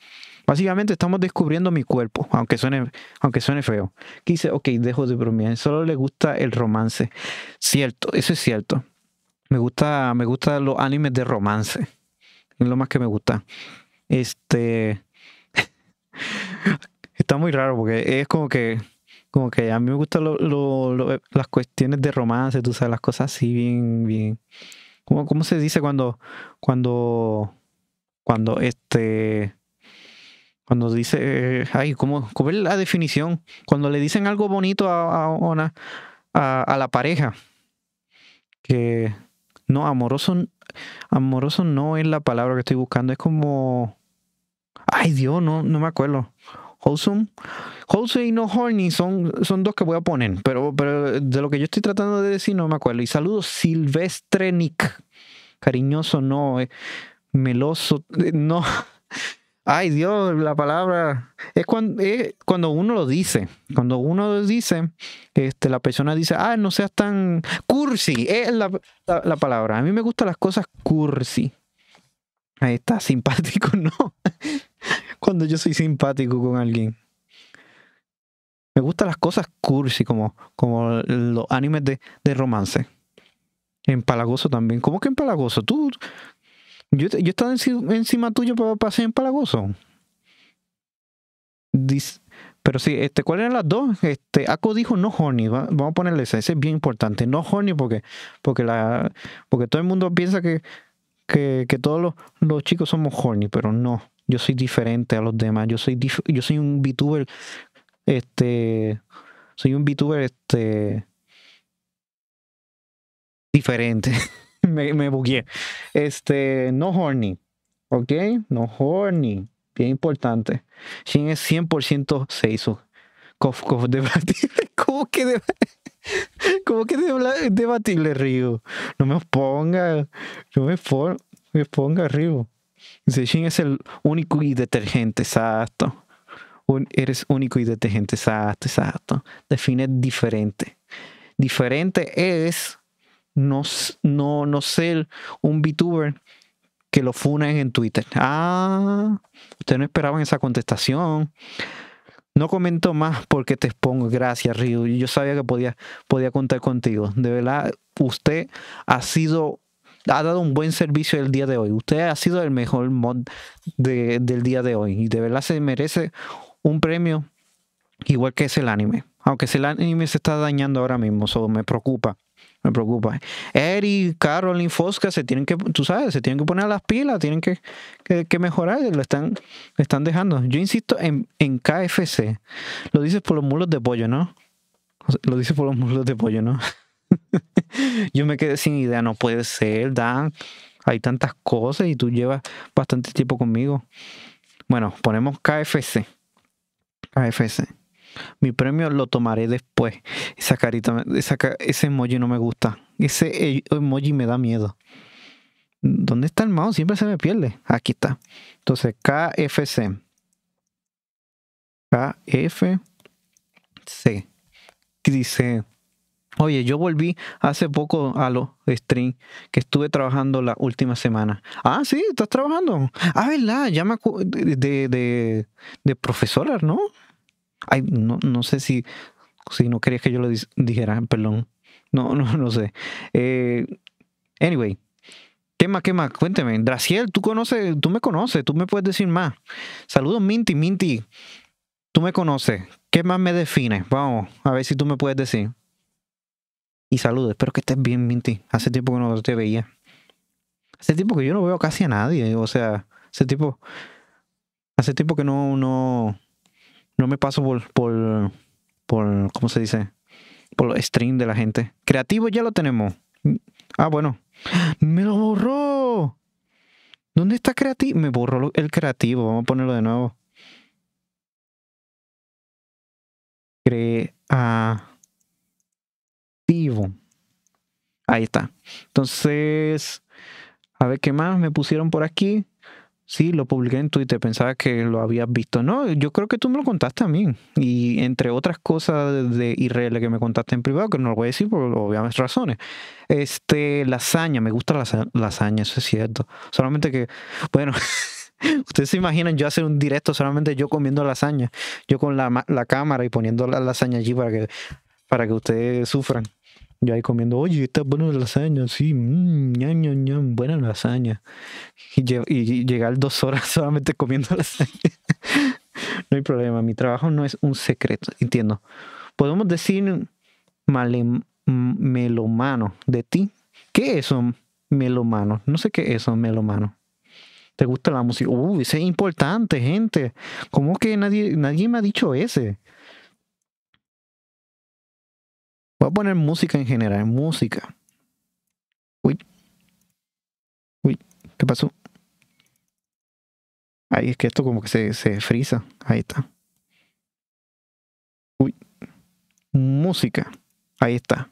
Básicamente estamos descubriendo mi cuerpo, aunque suene, aunque suene feo. quise dice, ok, dejo de bromear, solo le gusta el romance. Cierto, eso es cierto. Me gusta, me gustan los animes de romance. Es lo más que me gusta. Este. Está muy raro porque es como que como que a mí me gustan las cuestiones de romance, tú sabes, las cosas así bien, bien. ¿Cómo, cómo se dice cuando, cuando, cuando este, cuando dice, ay, ¿cómo, ¿cómo, es la definición? Cuando le dicen algo bonito a, una, a, a, la pareja, que no, amoroso, amoroso no es la palabra que estoy buscando, es como, ay Dios, no, no me acuerdo. Holson Wholesome y No Horny son, son dos que voy a poner, pero, pero de lo que yo estoy tratando de decir no me acuerdo. Y saludo Silvestre Nick. Cariñoso, no. Eh, meloso, eh, no. Ay Dios, la palabra. Es cuando, eh, cuando uno lo dice. Cuando uno lo dice, este, la persona dice, ah, no seas tan cursi. Es la, palabra. A mí me gustan las cosas cursi. Ahí está, simpático, no cuando yo soy simpático con alguien. Me gustan las cosas cursi, como, como los animes de, de romance. Empalagoso también. ¿Cómo que empalagoso? Tú. Yo, yo estaba encima, tuyo para, para ser empalagoso. pero sí, este, ¿cuáles eran las dos? Este, dijo no horny vamos a ponerle ese, ese es bien importante, no horny porque, porque, la, porque todo el mundo piensa que, que, todos los, los, chicos somos horny, pero no. Yo soy diferente a los demás. Yo soy, yo soy un VTuber. Este. Soy un VTuber, este. Diferente. me, me Este. No horny. ¿Ok? No horny. Bien importante. Shin es 100% seiso. Cof, cof, debatible. ¿Cómo que debatible? ¿Cómo que debatible, Río? No me ponga. No me, me ponga, Río. Shin es el único y detergente, exacto. eres único y detergente, exacto, exacto. Define diferente. Diferente es no, no, no ser un VTuber que lo funen en Twitter. Ah, ustedes no esperaban esa contestación. No comento más porque te expongo. Gracias, Ryu. Yo sabía que podía, podía contar contigo. De verdad, usted ha sido ha dado un buen servicio el día de hoy. Usted ha sido el mejor mod del día de hoy y de verdad se merece un premio igual que es el anime. Aunque el anime se está dañando ahora mismo, eso me preocupa. Me preocupa. Eri, Caroline, Fosca se tienen que, tú sabes, se tienen que poner las pilas, tienen que, que, mejorar, lo están, están dejando. Yo insisto en, en KFC. Lo dices por los mulos de pollo, ¿no? Lo dices por los mulos de pollo, ¿no? Yo me quedé sin idea, no puede ser, Dan. Hay tantas cosas y tú llevas bastante tiempo conmigo. Bueno, ponemos KFC. KFC. Mi premio lo tomaré después. Esa carita, ese emoji no me gusta. Ese e, emoji me da miedo. ¿Dónde está el mouse? Siempre se me pierde. Aquí está. Entonces, KFC. KFC. ¿Qué dice? Oye, yo volví hace poco a los streams que estuve trabajando la última semana. Ah, sí, estás trabajando. Ah, verdad, ya me de, de, de ¿no? Ay, no, no sé si, si no querías que yo lo dijera, perdón. No, no, no sé. Eh, anyway, ¿qué más, qué más? Cuénteme. Draciel, tú conoces, tú me conoces, tú me puedes decir más. Saludos, Minty, Minty. Tú me conoces. ¿Qué más me define? Vamos, a ver si tú me puedes decir y saludos. Espero que estés bien, Minty. Hace tiempo que no te veía. Hace tiempo que yo no veo casi a nadie. O sea, hace tiempo. Hace tiempo que no, no, no me paso por, por, por, ¿cómo se dice? Por los stream de la gente. Creativo ya lo tenemos. Ah, bueno. ¡Me lo borró! ¿Dónde está creativo? Me borró el creativo. Vamos a ponerlo de nuevo. Crea. Ahí está. Entonces, a ver qué más me pusieron por aquí. Sí, lo publiqué en Twitter, pensaba que lo habías visto. No, yo creo que tú me lo contaste a mí Y entre otras cosas de IRL que me contaste en privado, que no lo voy a decir por obvias razones. Este, lasaña, me gusta la lasaña, eso es cierto. Solamente que, bueno, ustedes se imaginan yo hacer un directo solamente yo comiendo lasaña, yo con la, la cámara y poniendo la lasaña allí para que, para que ustedes sufran. Yo ahí comiendo, oye, está buena lasaña, sí, mmm, ñam, ñam, buena lasaña. Y, llegar dos horas solamente comiendo lasaña. no hay problema, mi trabajo no es un secreto, entiendo. Podemos decir melomano de ti. ¿Qué es eso, melomano? No sé qué es eso, melomano. ¿Te gusta la música? Uy, ese es importante, gente. ¿Cómo que nadie, nadie me ha dicho ese? Voy a poner música en general, música. Uy. Uy, ¿qué pasó? Ahí es que esto como que se, se frisa. Ahí está. Uy. Música. Ahí está.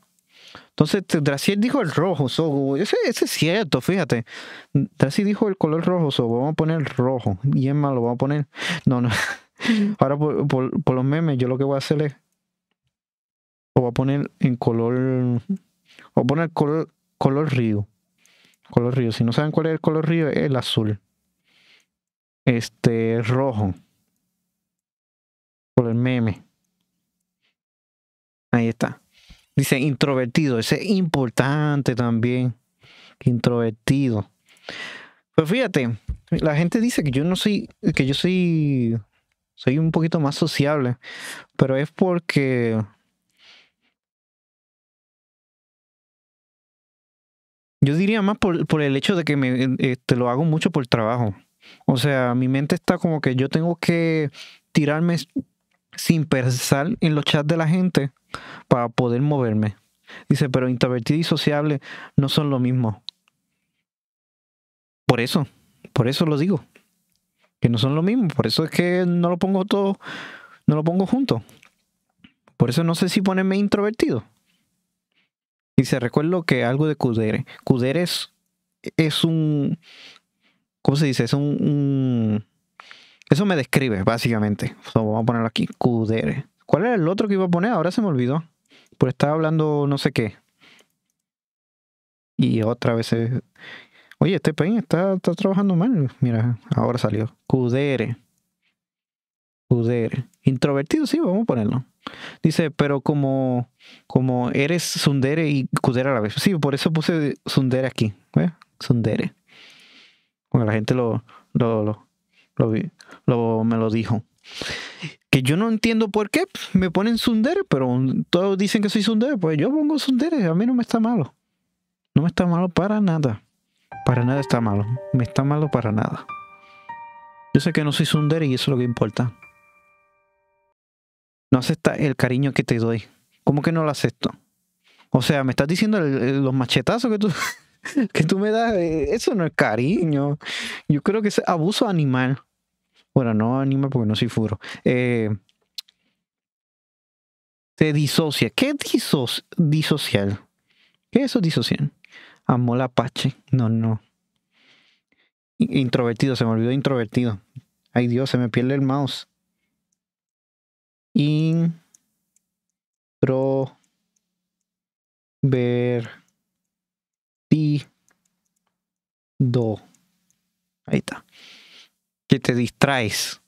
Entonces, Draciel dijo el rojo, so, ese, ese, es cierto, fíjate. Draciel dijo el color rojo, so, vamos a poner rojo. Y es malo. vamos a poner. No, no. Ahora, por, por, los memes, yo lo que voy a hacer es voy a poner en color, voy a poner color, color río. Color río, si no saben cuál es el color río, es el azul. Este, rojo. Por el meme. Ahí está. Dice introvertido, ese es importante también. Introvertido. Pues fíjate, la gente dice que yo no soy, que yo soy, soy un poquito más sociable, pero es porque Yo diría más por, el hecho de que me, eh, lo hago mucho por trabajo. O sea, mi mente está como que yo tengo que tirarme sin pensar en los chats de la gente para poder moverme. Dice, pero introvertido y sociable no son lo mismo. Por eso, por eso lo digo. Que no son lo mismo. Por eso es que no lo pongo todo, no lo pongo junto. Por eso no sé si ponerme introvertido se recuerdo que algo de Cudere. Cudere es, un... ¿Cómo se dice? Es un, eso me describe, básicamente. vamos a ponerlo aquí. Cudere. ¿Cuál era el otro que iba a poner? Ahora se me olvidó. Porque estaba hablando no sé qué. Y otra vez... Oye, este pein está, está trabajando mal. Mira, ahora salió. Cudere. Cudere. Introvertido, sí, vamos a ponerlo. Dice, pero como, como eres Sundere y Kudera a la vez. Sí, por eso puse Sundere aquí. Sunder Sundere. Bueno, la gente lo, lo, lo, lo, me lo dijo. Que yo no entiendo por qué me ponen Sundere, pero todos dicen que soy Sundere. Pues yo pongo Sundere, a mí no me está malo. No me está malo para nada. Para nada está malo. Me está malo para nada. Yo sé que no soy Sundere y eso es lo que importa no aceptas el cariño que te doy. ¿Cómo que no lo acepto? O sea, me estás diciendo los machetazos que tú, que tú me das. Eh, eso no es cariño. Yo creo que es abuso animal. Bueno, no animal porque no soy furo. Se eh, disocia. ¿Qué es disocial? ¿Qué es eso disocial? la apache. No, no. Introvertido, se me olvidó introvertido. Ay Dios, se me pierde el mouse do Ahí está. Que te distraes.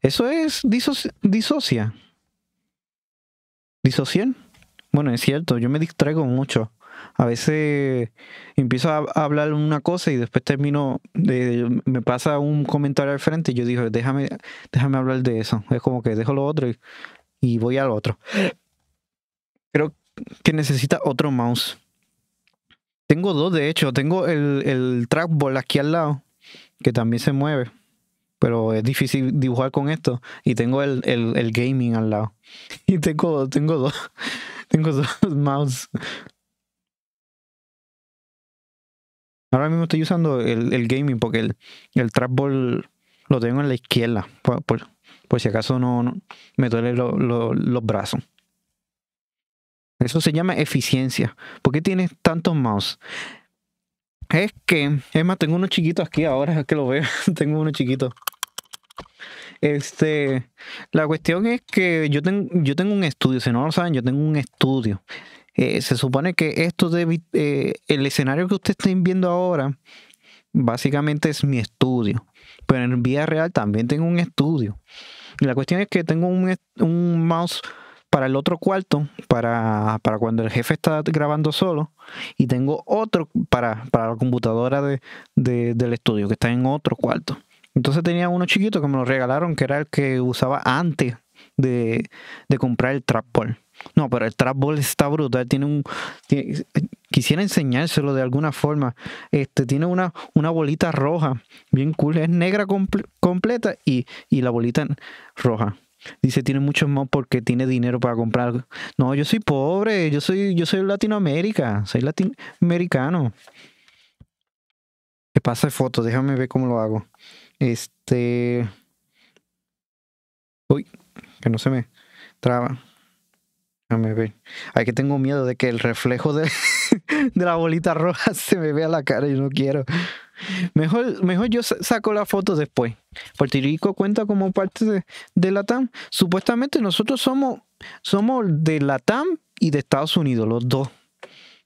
Eso es disocia. ¿Disocian? Bueno, es cierto, yo me distraigo mucho a veces empiezo a, hablar una cosa y después termino, de, me pasa un comentario al frente y yo digo, déjame, déjame hablar de eso. Es como que dejo lo otro y, voy al otro. Creo que necesita otro mouse. Tengo dos, de hecho. Tengo el, el trackball aquí al lado, que también se mueve pero es difícil dibujar con esto. Y tengo el, gaming al lado. Y tengo, tengo dos. Tengo dos mouse. Ahora mismo estoy usando el, gaming porque el, el, trackball lo tengo en la izquierda, por, si acaso no, me duele los brazos. Eso se llama eficiencia. ¿Por qué tienes tantos mouse? Es que, es más, tengo unos chiquitos aquí ahora que lo veo. tengo unos chiquitos. Este, la cuestión es que yo, tengo yo tengo un estudio, si no lo saben, yo tengo un estudio. Eh, se supone que esto de, eh, el escenario que ustedes estén viendo ahora, básicamente es mi estudio. Pero en vida real también tengo un estudio. Y la cuestión es que tengo un, mouse para el otro cuarto, para, para, cuando el jefe está grabando solo, y tengo otro para, para la computadora de, del estudio, que está en otro cuarto. Entonces tenía uno chiquito que me lo regalaron, que era el que usaba antes de, de comprar el trappol no, pero el Ball está brutal. Tiene un. quisiera enseñárselo de alguna forma. Este tiene una, una bolita roja. Bien cool. Es negra completa y, y la bolita roja. Dice, tiene muchos más porque tiene dinero para comprar. No, yo soy pobre, yo soy, yo soy Latinoamérica, soy latinoamericano. ¿Qué pasa fotos, déjame ver cómo lo hago. Este. Uy, que no se me traba ve. ver. Aquí tengo miedo de que el reflejo de, la bolita roja se me vea la cara y no quiero. Mejor, mejor yo saco la foto después. Puerto Rico cuenta como parte de, de la TAM. Supuestamente nosotros somos, somos de la TAM y de Estados Unidos, los dos.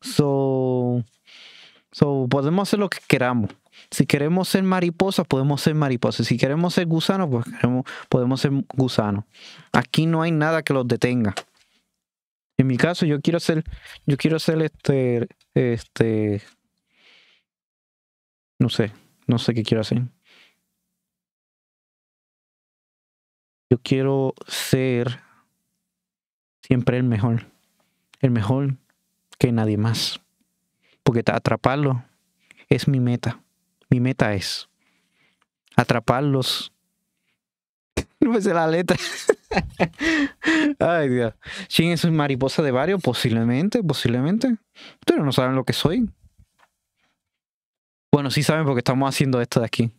So, so podemos hacer lo que queramos. Si queremos ser mariposas, podemos ser mariposas. Si queremos ser gusanos, pues podemos ser gusanos. Aquí no hay nada que los detenga. En mi caso, yo quiero ser, yo quiero ser este, este, no sé, no sé qué quiero hacer. Yo quiero ser siempre el mejor, el mejor que nadie más. Porque atraparlo es mi meta. Mi meta es atraparlos es la letra. Ay, Dios. Shin es un mariposa de varios, posiblemente, posiblemente. Pero no saben lo que soy. Bueno, sí saben porque estamos haciendo esto de aquí.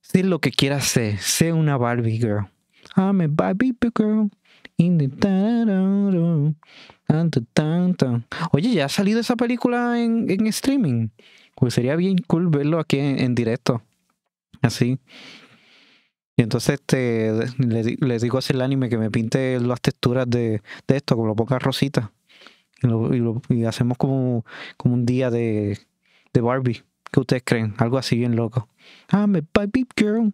Sé lo que quieras ser. Sé una Barbie girl. I'm a Barbie girl. Oye, ya ha salido esa película en, streaming. Pues sería bien cool verlo aquí en, en directo. Así. Y entonces este, le, digo a anime que me pinte las texturas de, esto, como lo ponga rosita. Y, lo, hacemos como, como, un día de, Barbie. ¿Qué ustedes creen? Algo así bien loco. I'm a Barbie girl.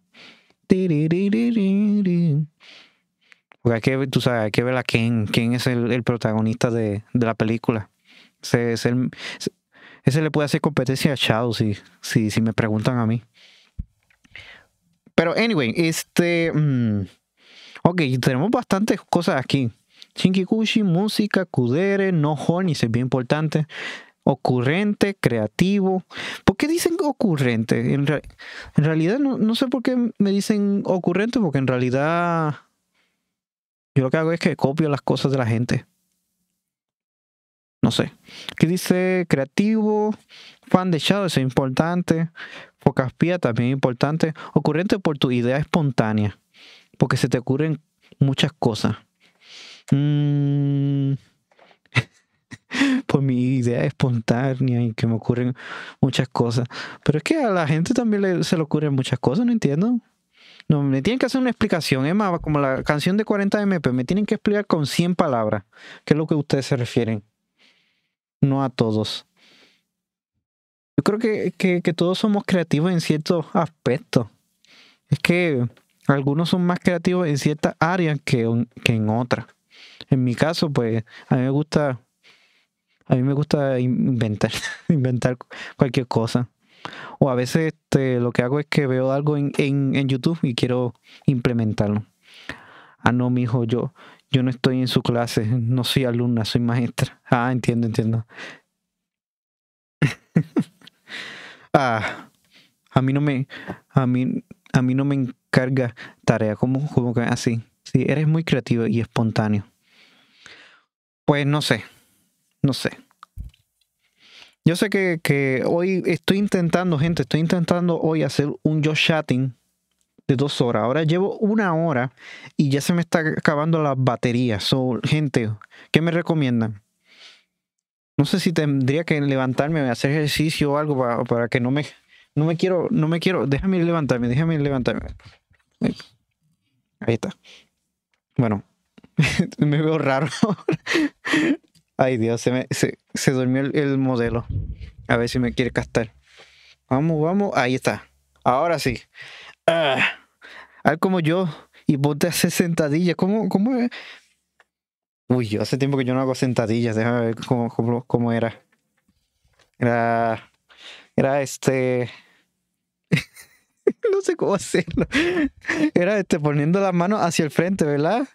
Porque hay que, tú sabes, hay que ver a quién, quién es el, protagonista de, la película. Ese, le puede hacer competencia a Shadow si, si, si me preguntan a mí. Pero, anyway, este. Mm, ok, tenemos bastantes cosas aquí. kushi música, kudere, no honey, es bien importante. Ocurrente, creativo. ¿Por qué dicen ocurrente? En, realidad, no, no, sé por qué me dicen ocurrente, porque en realidad. Yo lo que hago es que copio las cosas de la gente. No sé. ¿Qué dice creativo? Fan de Shadow, es importante. Focas también importante, ocurrente por tu idea espontánea, porque se te ocurren muchas cosas. Mm. por mi idea espontánea y que me ocurren muchas cosas. Pero es que a la gente también se le ocurren muchas cosas, no entiendo. No, me tienen que hacer una explicación, es más, como la canción de 40 MP, me tienen que explicar con 100 palabras qué es lo que ustedes se refieren. No a todos. Yo creo que, que, todos somos creativos en ciertos aspectos. Es que algunos son más creativos en ciertas áreas que, que en otras. En mi caso, pues, a mí me gusta, a mí me gusta inventar, inventar cualquier cosa. O a veces este, lo que hago es que veo algo en, en, en YouTube y quiero implementarlo. Ah, no, mijo, yo, yo no estoy en su clase, no soy alumna, soy maestra. Ah, entiendo, entiendo. ah, a mí no me, a mí, a mí no me encarga tarea, como, como que así. Sí, eres muy creativo y espontáneo. Pues no sé, no sé. Yo sé que, que, hoy estoy intentando, gente, estoy intentando hoy hacer un yo chatting de dos horas. Ahora llevo una hora y ya se me está acabando las baterías. So, gente, ¿qué me recomiendan? no sé si tendría que levantarme, hacer ejercicio o algo para, que no me, no me quiero, no me quiero, déjame levantarme, déjame levantarme. Ahí está. Bueno, me veo raro. Ay Dios, se, me, durmió el, modelo. A ver si me quiere castar. Vamos, vamos, ahí está. Ahora sí. Ah, como yo y ponte a hacer sentadillas. ¿Cómo, cómo, Uy, yo hace tiempo que yo no hago sentadillas, déjame ver cómo, era. Era. Era este. no sé cómo hacerlo. Era este, poniendo las manos hacia el frente, ¿verdad?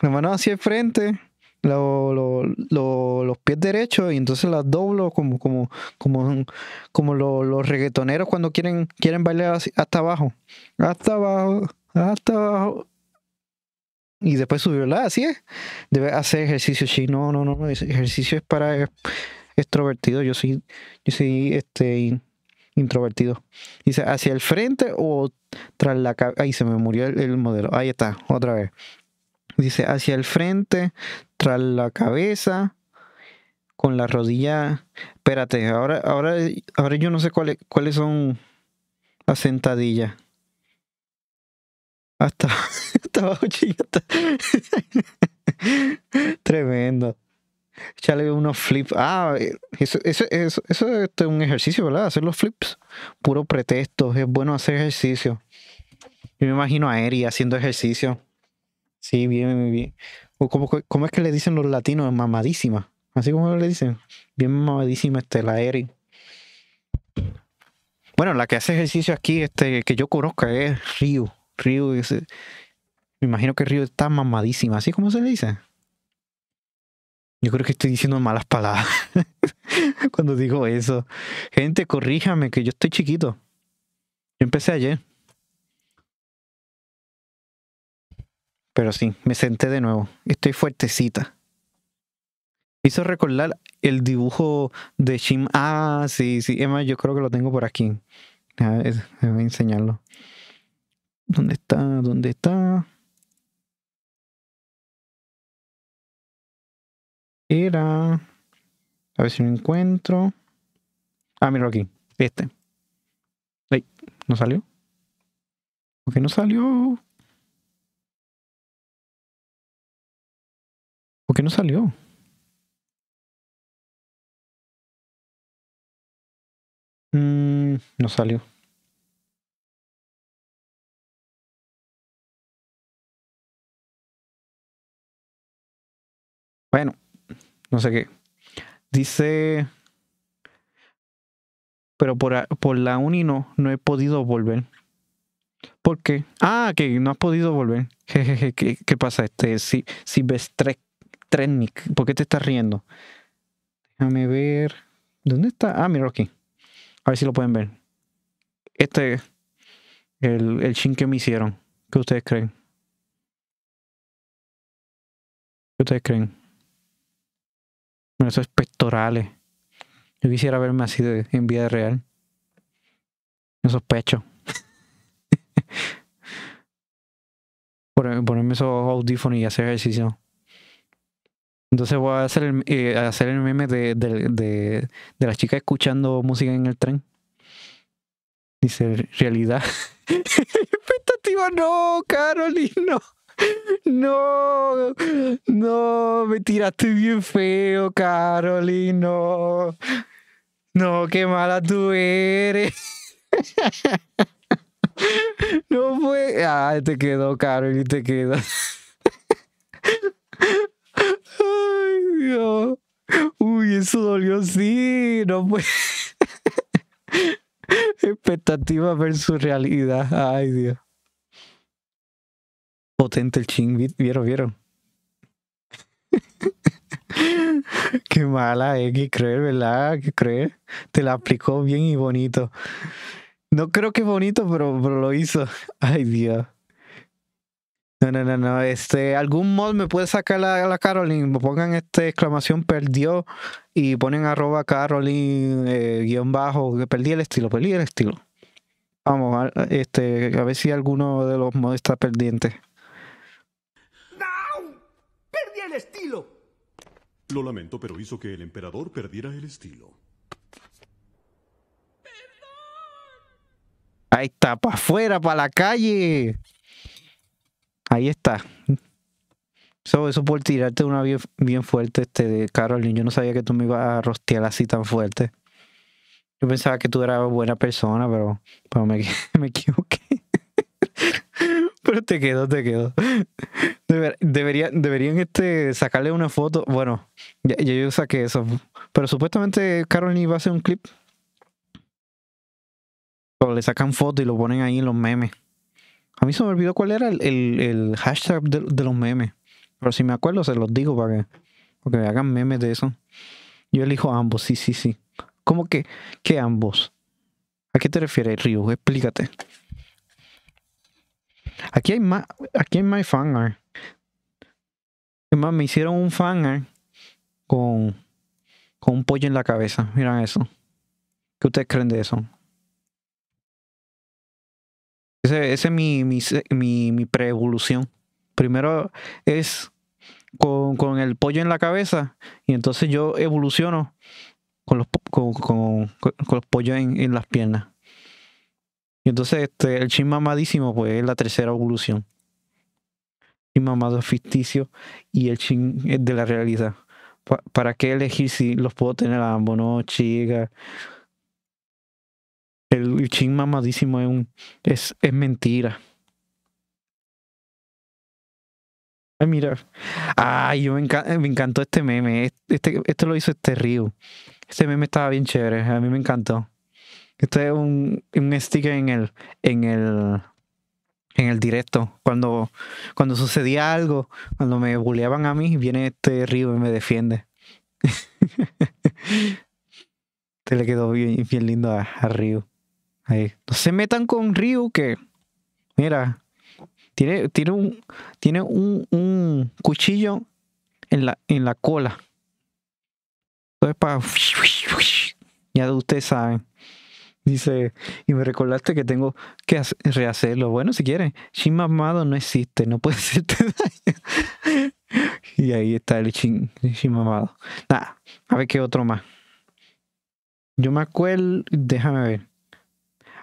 Las manos hacia el frente. los pies derechos y entonces las doblo como como como como los reggaetoneros cuando quieren quieren bailar hasta abajo hasta abajo hasta abajo y después subió, la así es. Debe hacer ejercicio sí. no, no, no, ejercicio es para extrovertido, yo soy, yo soy este introvertido. Dice, hacia el frente o tras la cabeza. Ahí se me murió el, modelo. Ahí está, otra vez. Dice, hacia el frente, tras la cabeza, con la rodilla. Espérate, ahora, ahora, ahora yo no sé cuáles cuáles son las sentadillas. Hasta, hasta abajo, chiquita, Tremendo. Echale unos flips. Ah, eso, eso, es este, un ejercicio, ¿verdad? Hacer los flips. Puro pretexto. Es bueno hacer ejercicio. Yo me imagino a Eri haciendo ejercicio. Sí, bien, bien. ¿Cómo, ¿Cómo, es que le dicen los latinos? Mamadísima. Así como le dicen. Bien mamadísima este, la Eri. Bueno, la que hace ejercicio aquí, este, que yo conozca, es Ryu. Río, me imagino que Río está mamadísima, ¿así como se le dice? Yo creo que estoy diciendo malas palabras cuando digo eso. Gente, corríjame, que yo estoy chiquito. Yo empecé ayer. Pero sí, me senté de nuevo. Estoy fuertecita. Hizo recordar el dibujo de Shim. Ah, sí, sí. Emma, yo creo que lo tengo por aquí. voy a enseñarlo. ¿Dónde está? ¿Dónde está? Era. A ver si no encuentro. Ah, mira aquí. Este. ¿no salió? ¿Por qué no salió? ¿Por qué no salió? Mm, no salió. Bueno, no sé qué. Dice, pero por, por la uni no, no he podido volver. ¿Por qué? Ah, que no has podido volver. Jejeje, ¿qué, pasa? Este, si, si ves tres, ¿por qué te estás riendo? Déjame ver. ¿Dónde está? Ah, mira aquí. A ver si lo pueden ver. Este, el, el chin que me hicieron. ¿Qué ustedes creen? ¿Qué ustedes creen? eso es pectorales. Yo quisiera verme así de, en vida real. Esos sospecho. Ponerme esos audífonos y hacer ejercicio. Entonces voy a hacer el, eh, hacer el meme de, de, de, la chica escuchando música en el tren. Dice, realidad. Expectativa, no, Carolina. No, no, me tiraste bien feo, Carolina. No, qué mala tú eres. No fue. ay, te quedó, Carolina, te quedó. Ay, Dios. Uy, eso dolió, sí. No fue. Expectativa versus realidad. Ay, Dios potente el ching, vieron, vieron. Qué mala es eh, que ¿verdad? ¿Qué creer. Te la aplicó bien y bonito. No creo que bonito, pero, lo hizo. Ay, Dios. No, no, no, no. Este, algún mod me puede sacar la, la Caroline. Me pongan este exclamación perdió y ponen arroba Caroline eh, guión bajo. Perdí el estilo, perdí el estilo. Vamos, a, este, a ver si alguno de los mods está perdiente. estilo. Lo lamento, pero hizo que el emperador perdiera el estilo. Ahí está, para afuera, para la calle. Ahí está. eso eso por tirarte una bien, fuerte, este, de Carolyn. Yo no sabía que tú me ibas a rostear así tan fuerte. Yo pensaba que tú eras buena persona, pero, me equivoqué. Pero te quedó, te quedo debería, deberían este, sacarle una foto. Bueno, yo ya yo saqué eso. Pero supuestamente Carolyn va a hacer un clip. O le sacan foto y lo ponen ahí en los memes. A mí se me olvidó cuál era el, el, hashtag de, los memes. Pero si me acuerdo, se los digo para que, me hagan memes de eso. Yo elijo ambos, sí, sí, sí. ¿Cómo que, que ambos? ¿A qué te refieres, Ryu? Explícate. Aquí hay más, aquí hay más me hicieron un fan con, con un pollo en la cabeza. Miren eso. ¿Qué ustedes creen de eso? Ese, es mi, mi, mi, pre-evolución. Primero es con, el pollo en la cabeza y entonces yo evoluciono con los, con, los pollos en, en las piernas. Y entonces este, el chin mamadísimo, pues es la tercera evolución. El chin mamado es ficticio y el chin eh, de la realidad. ¿Para qué elegir si los puedo tener a ambos? No, chica. El chin mamadísimo es, un, es, mentira. Ay, mira. Ay, yo me, eh, me encantó este meme. Este, este, lo hizo este Río. Este meme estaba bien chévere. A mí me encantó. Este es un, un sticker en el, en el, en el directo. Cuando, cuando sucedía algo, cuando me bulleaban a mí, viene este río y me defiende. este le quedó bien, bien lindo a, a Ryu. Ahí. No se metan con Ryu que, mira, tiene, tiene, un, tiene un, un cuchillo en la, en la cola. Entonces para... Ya ustedes saben. Dice, y me recordaste que tengo que rehacerlo. Bueno, si quieres, Shin Mamado no existe, no puede ser. y ahí está el Shin, Mamado. Nada, a ver qué otro más. Yo me acuerdo, déjame ver.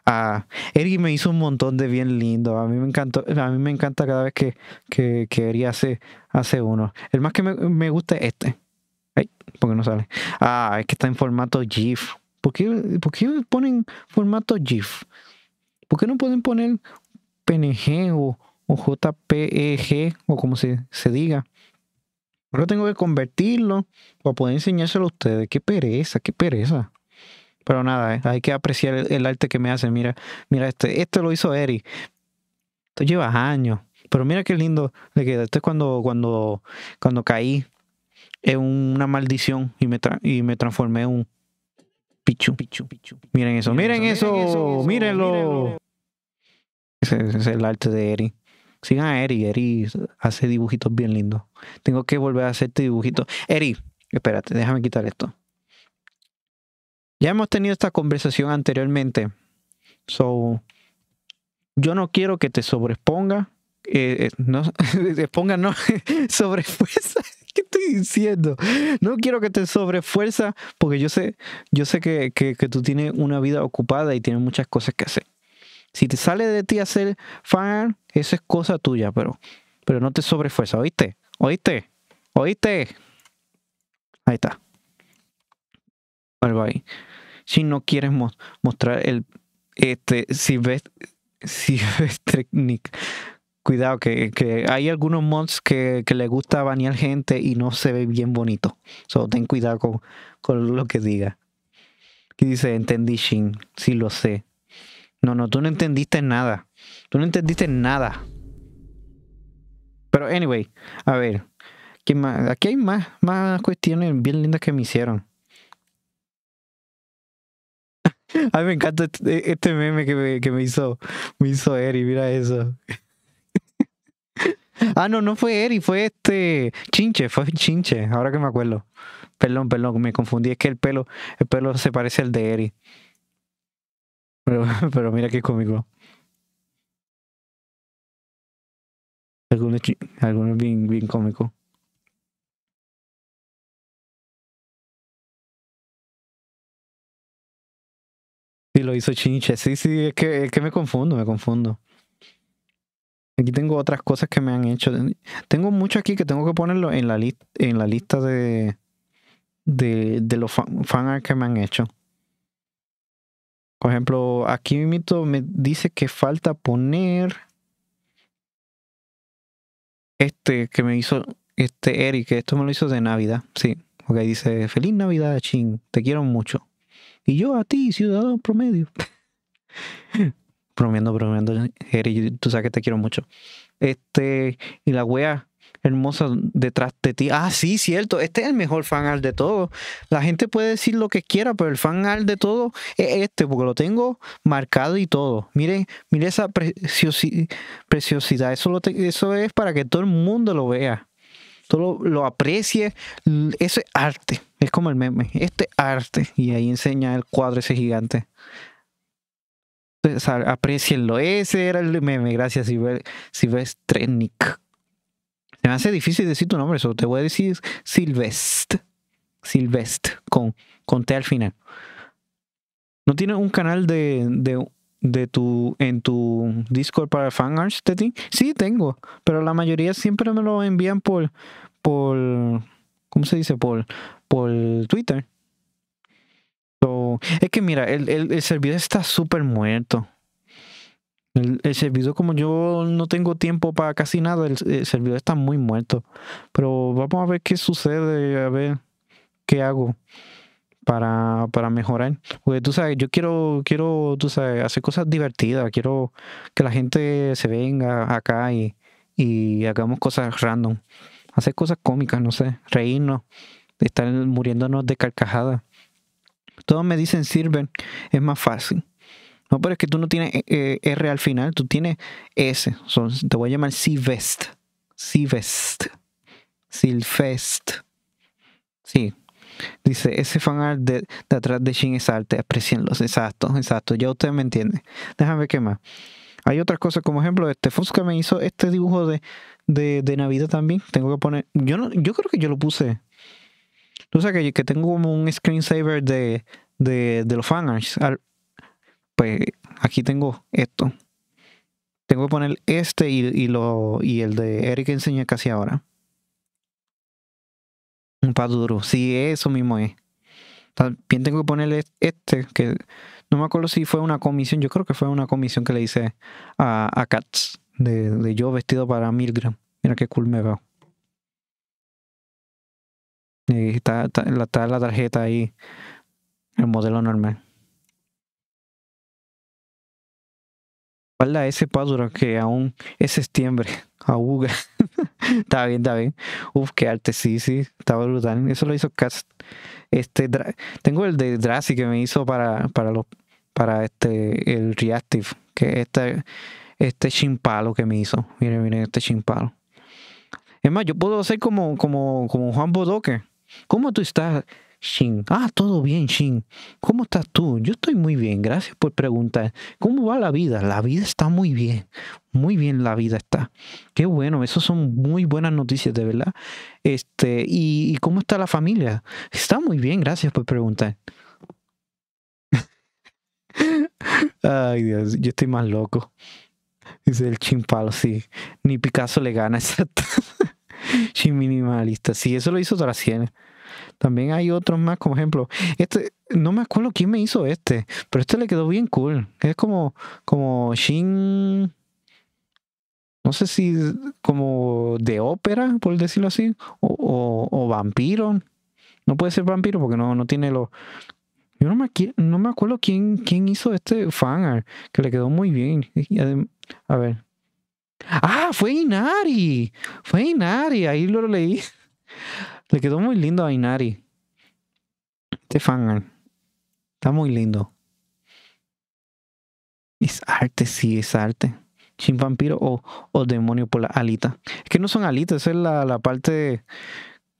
Ah, Ergi me hizo un montón de bien lindo. A mí me encantó, a mí me encanta cada vez que, que, que Ergi hace, uno. El más que me, gusta es este. Ay, porque no sale. Ah, es que está en formato GIF. ¿Por qué, ponen formato GIF? ¿Por qué no pueden poner PNG o, o JPEG o como se, se diga? Ahora tengo que convertirlo para poder enseñárselo a ustedes. Qué pereza, qué pereza. Pero nada, eh, hay que apreciar el, arte que me hacen. Mira, mira este. Este lo hizo Eric. Esto lleva años. Pero mira qué lindo le queda. Esto es cuando, cuando, cuando caí en una maldición y me, y me transformé en un, Pichu, pichu, pichu. Miren eso, miren, eso, mírenlo. Ese, es el arte de Eri. Sigan a Eri, Eri hace dibujitos bien lindos. Tengo que volver a hacerte dibujitos. dibujito. Eri, espérate, déjame quitar esto. Ya hemos tenido esta conversación anteriormente. So, yo no quiero que te sobresponga eh, eh, no, exponga, no, ¿Qué estoy diciendo? No quiero que te sobrefuerza porque yo sé, yo sé que, tú tienes una vida ocupada y tienes muchas cosas que hacer. Si te sale de ti hacer fan, eso es cosa tuya, pero, pero no te sobrefuerza, ¿oíste? ¿Oíste? ¿Oíste? Ahí está. Bye Si no quieres mostrar el. Este, si ves. Si ves Nick cuidado, que, que, hay algunos mods que, que le gusta banear gente y no se ve bien bonito. So, ten cuidado con, lo que diga. Aquí dice, entendí Shin, sí lo sé. No, no, tú no entendiste nada. Tú no entendiste nada. Pero anyway, a ver. Aquí hay más, más cuestiones bien lindas que me hicieron. Ay, me encanta este, este meme que que me hizo, me hizo Eri, mira eso. Ah, no, no fue Eri, fue este. Chinche, fue Chinche, ahora que me acuerdo. Perdón, perdón, me confundí. Es que el pelo, el pelo se parece al de Eri. Pero, pero mira qué cómico. Algunos, algunos bien, bien cómico Sí, lo hizo Chinche. Sí, sí, es que, es que me confundo, me confundo. Aquí tengo otras cosas que me han hecho. Tengo mucho aquí que tengo que ponerlo en la, lista en la lista de, de, los fan, que me han hecho. Por ejemplo, aquí mito me dice que falta poner este que me hizo este Eric, que esto me lo hizo de Navidad, sí. Ok, dice, feliz Navidad, Chin. te quiero mucho. Y yo a ti, ciudadano promedio. promiendo promiendo Jerry, tú sabes que te quiero mucho. Este, y la wea hermosa detrás de ti. Ah, sí, cierto, este es el mejor fan art de todo. La gente puede decir lo que quiera, pero el fan art de todo es este, porque lo tengo marcado y todo. Miren, mire esa preciosidad, eso, eso es para que todo el mundo lo vea. Todo lo, aprecie aprecie, ese arte, es como el meme, este arte, y ahí enseña el cuadro ese gigante aprecienlo. Ese era el meme, gracias Silvestrenik me hace difícil decir tu nombre, solo te voy a decir Silvest. Silvest, con, con T al final. ¿No tienes un canal de, de, tu, en tu Discord para fanarts, Teti? Sí, tengo, pero la mayoría siempre me lo envían por, por, ¿cómo se dice? Por, por Twitter es que mira, el, servidor está súper muerto. El, servidor, como yo no tengo tiempo para casi nada, el, servidor está muy muerto. Pero vamos a ver qué sucede, a ver qué hago para, mejorar. tú sabes, yo quiero, quiero, hacer cosas divertidas. Quiero que la gente se venga acá y, hagamos cosas random. Hacer cosas cómicas, no sé, reírnos, estar muriéndonos de carcajada todos me dicen sirven, es más fácil. No, pero es que tú no tienes eh, eh, R al final, tú tienes S. te voy a llamar Silvest. Silvest. Silvest. Sí. Dice, ese fan de, de atrás de Shin es arte, aprecienlos. Exacto, exacto. Ya ustedes me entienden. Déjame que más. Hay otras cosas, como ejemplo, este Fusca me hizo este dibujo de, de Navidad también. Tengo que poner. Yo no, yo creo que yo lo puse Tú sabes que, que tengo como un screensaver de, de, de los fanarts. Pues aquí tengo esto. Tengo que poner este y, lo, y el de Eric enseñé casi ahora. Un pato duro. Sí, eso mismo es. También tengo que ponerle este, que no me acuerdo si fue una comisión, yo creo que fue una comisión que le hice a, a Katz, de, de yo vestido para Milgram. Mira qué cool me veo está, la tarjeta ahí, el modelo normal. Guarda ese paso que aún es septiembre, aguga. está bien, está bien. Uf, qué arte, sí, sí, estaba brutal. Eso lo hizo Cast. Este, tengo el de Drassi que me hizo para, para, los, para este, el Reactive, que este, este chimpalo que me hizo. Miren, miren este chimpalo. Es más, yo puedo hacer como, como, como Juan Bodoque. ¿Cómo tú estás, Shin? Ah, todo bien, Shin. ¿Cómo estás tú? Yo estoy muy bien, gracias por preguntar. ¿Cómo va la vida? La vida está muy bien, muy bien la vida está. Qué bueno, eso son muy buenas noticias, de verdad. Este, ¿y, cómo está la familia? Está muy bien, gracias por preguntar. Ay, Dios, yo estoy más loco. Dice el chimpalo, sí. Ni Picasso le gana, exacto. sí, minimalista. Sí, eso lo hizo Trasien También hay otros más, como ejemplo, este, no me acuerdo quién me hizo este, pero este le quedó bien cool. Es como, como Shin, no sé si como de ópera, por decirlo así, o, o, vampiro. No puede ser vampiro porque no, no tiene los... Yo no me, no me acuerdo quién, quién hizo este fan que le quedó muy bien. A ver, Ah, fue Inari. Fue Inari. Ahí lo leí. Le quedó muy lindo a Inari. Este fan. Eh. Está muy lindo. Es arte, sí, es arte. vampiro o, o demonio por la alita. Es que no son alitas, esa es la, la parte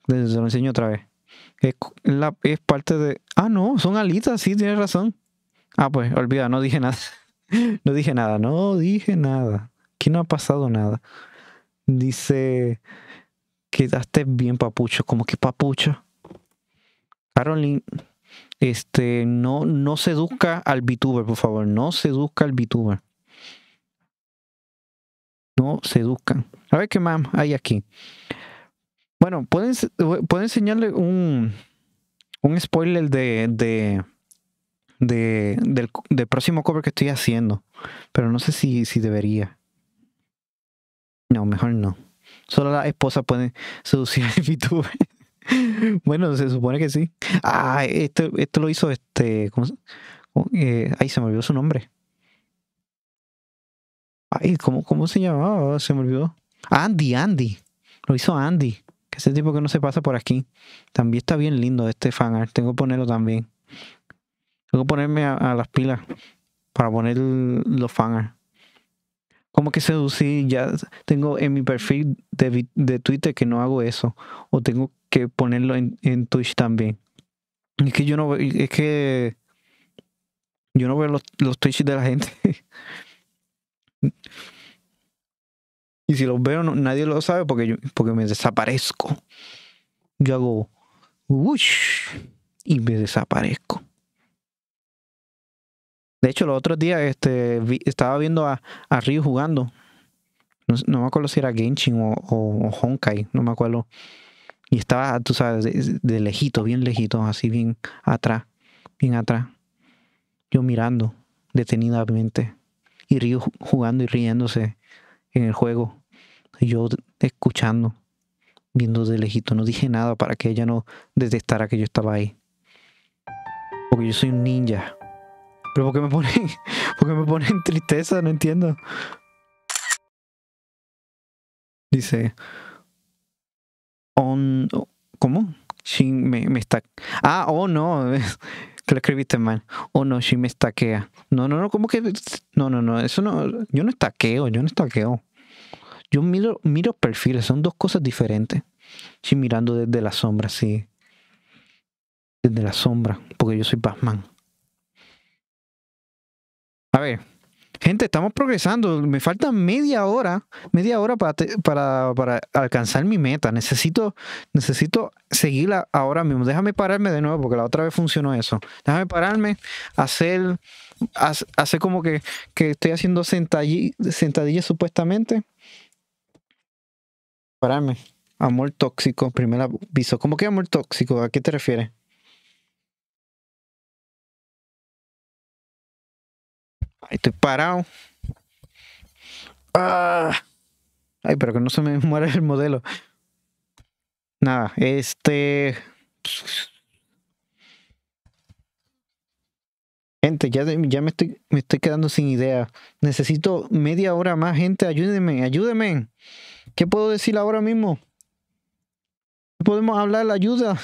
Se lo enseño otra vez. Es, la, es parte de. Ah, no, son alitas, sí, tienes razón. Ah, pues, olvida, no dije nada. No dije nada, no dije nada no ha pasado nada. Dice, quedaste bien papucho, como que papucho. Caroline, este, no, no seduzca al VTuber, por favor, no seduzca al VTuber. No seduzcan. A ver qué más hay aquí. Bueno, pueden, pueden enseñarle un, un spoiler de, de, de del, próximo cover que estoy haciendo, pero no sé si, si debería. No, mejor no. Solo las esposas pueden seducir al VTuber. bueno, se supone que sí. Ah, esto, esto lo hizo este. ¿cómo se? Oh, eh, ay, se me olvidó su nombre. Ay, ¿cómo, cómo se llamaba? Se me olvidó. Andy, Andy. Lo hizo Andy. Que ese tipo que no se pasa por aquí. También está bien lindo este fanart. Tengo que ponerlo también. Tengo que ponerme a, las pilas para poner los fanart como que seducí, ya tengo en mi perfil de, de, Twitter que no hago eso, o tengo que ponerlo en, Twitch también. Es que yo no es que yo no veo los, los Twitch de la gente. y si los veo, nadie lo sabe porque, yo, porque me desaparezco. Yo hago, uy, y me desaparezco. De hecho, los otros días este, estaba viendo a, a Ryu jugando. No, me acuerdo si era Genshin o, Honkai, no me acuerdo. Y estaba, tú sabes, de, lejito, bien lejito, así bien atrás, bien atrás. Yo mirando detenidamente. Y Ryu jugando y riéndose en el juego. yo escuchando, viendo de lejito. No dije nada para que ella no detestara que yo estaba ahí. Porque yo soy un ninja. Pero ¿por qué me ponen, por me ponen tristeza? No entiendo. Dice. ¿Cómo? me, me está. Ah, oh no. que lo escribiste mal. Oh no, si me estaquea. No, no, no, ¿cómo que? No, no, no. Eso no. Yo no estaqueo, yo no estaqueo. Yo miro, miro perfiles, son dos cosas diferentes. si mirando desde la sombra, sí. Desde la sombra, porque yo soy Batman. A ver, gente, estamos progresando. Me falta media hora, media hora para, para, alcanzar mi meta. Necesito, necesito seguirla ahora mismo. Déjame pararme de nuevo porque la otra vez funcionó eso. Déjame pararme, hacer, hacer como que, que estoy haciendo sentadillas, sentadillas supuestamente. Pararme. Amor tóxico, Primera aviso. ¿Cómo que amor tóxico? ¿A qué te refieres? Estoy parado. Ah. Ay, pero que no se me muera el modelo. Nada, este. Gente, ya, me, estoy, me estoy quedando sin idea. Necesito media hora más, gente. Ayúdenme, ayúdenme. ¿Qué puedo decir ahora mismo? Podemos hablar la ayuda.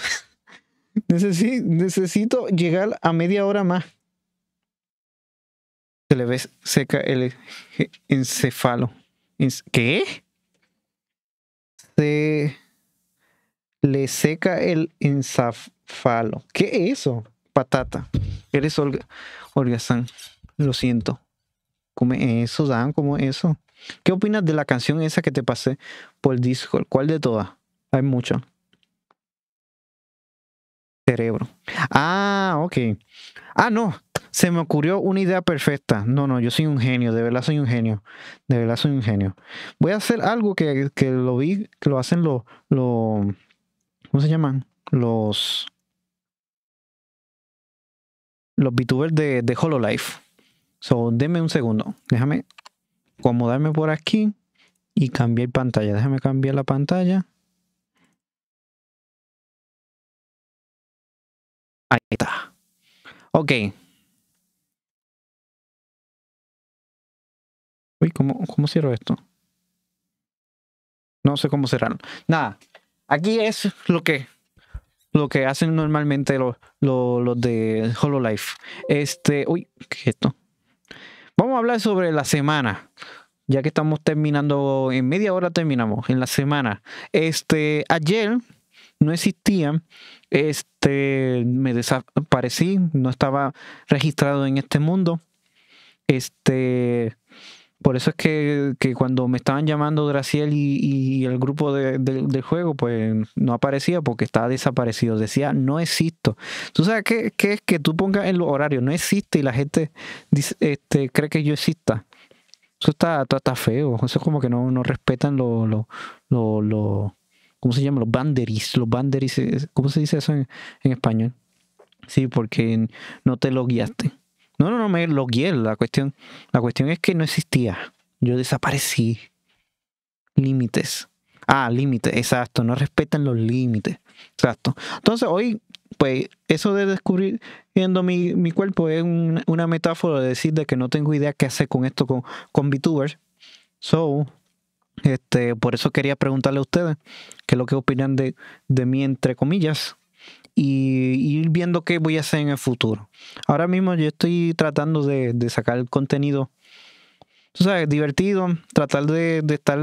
necesito llegar a media hora más se le ve seca el encefalo. ¿Qué? Se le seca el encefalo. ¿Qué es eso? Patata. Eres Olga, San. Lo siento. Come eso, Dan, como eso. ¿Qué opinas de la canción esa que te pasé por Discord? ¿Cuál de todas? Hay muchas. Cerebro. Ah, ok. Ah, no se me ocurrió una idea perfecta. No, no, yo soy un genio, de verdad soy un genio, de verdad soy un genio. Voy a hacer algo que, lo vi, que lo hacen los, ¿cómo se llaman? Los, los VTubers de, de HoloLife. So, denme un segundo, déjame acomodarme por aquí y cambiar pantalla. Déjame cambiar la pantalla. Ahí está. Ok. ¿cómo, cierro esto? No sé cómo cerrarlo. Nada, aquí es lo que, lo que hacen normalmente los, los, de HoloLife Este, uy, ¿qué es esto? Vamos a hablar sobre la semana. Ya que estamos terminando, en media hora terminamos, en la semana. Este, ayer no existía, este, me desaparecí, no estaba registrado en este mundo. Este, por eso es que, cuando me estaban llamando Graciel y, el grupo de, del juego, pues no aparecía porque estaba desaparecido. Decía, no existo. ¿Tú sabes qué, es que tú pongas en los horarios? No existe y la gente este, cree que yo exista. Eso está, está, feo. Eso es como que no, respetan los... Lo, ¿Cómo se llama? Los banderis. Los banderis. Eh, ¿Cómo se dice eso en, en español? Sí, porque no te lo guiaste. No, no, no, me logué. La cuestión, la cuestión es que no existía. Yo desaparecí. Límites. Ah, límites, exacto. No respetan los límites. Exacto. Entonces hoy, pues, eso de descubrir viendo mi, cuerpo es una metáfora de decir de que no tengo idea qué hacer con esto con, con VTubers. So, este, por eso quería preguntarle a ustedes qué es lo que opinan de, de mí, entre comillas, y ir viendo qué voy a hacer en el futuro. Ahora mismo yo estoy tratando de, de sacar contenido, tú sabes, divertido, tratar de, estar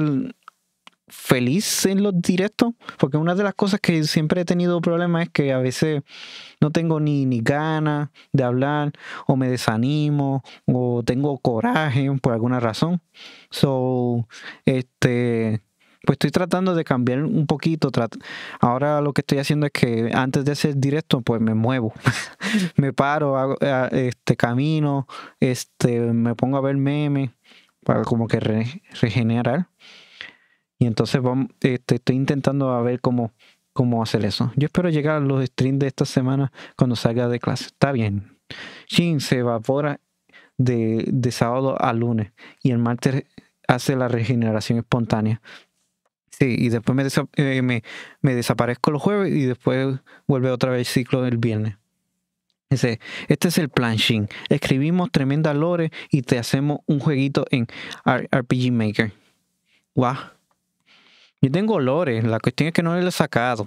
feliz en los directos, porque una de las cosas que siempre he tenido problemas es que a veces no tengo ni, ni ganas de hablar, o me desanimo, o tengo coraje por alguna razón. So, este, pues estoy tratando de cambiar un poquito. Ahora lo que estoy haciendo es que antes de hacer directo, pues me muevo, me paro, eh, ah, este camino, este, me pongo a ver memes para como que regenerar. Y entonces este, estoy intentando a ver cómo, cómo hacer eso. Yo espero llegar a los streams de esta semana cuando salga de clase. Está bien. Shin se evapora de, de sábado a lunes y el martes hace la regeneración espontánea. Sí, y después eh, me, desaparezco los jueves y después vuelve otra vez el ciclo del viernes. Dice, este es el plan Escribimos tremenda lore y te hacemos un jueguito en RPG Maker. Yo tengo lore, la cuestión es que no lo he sacado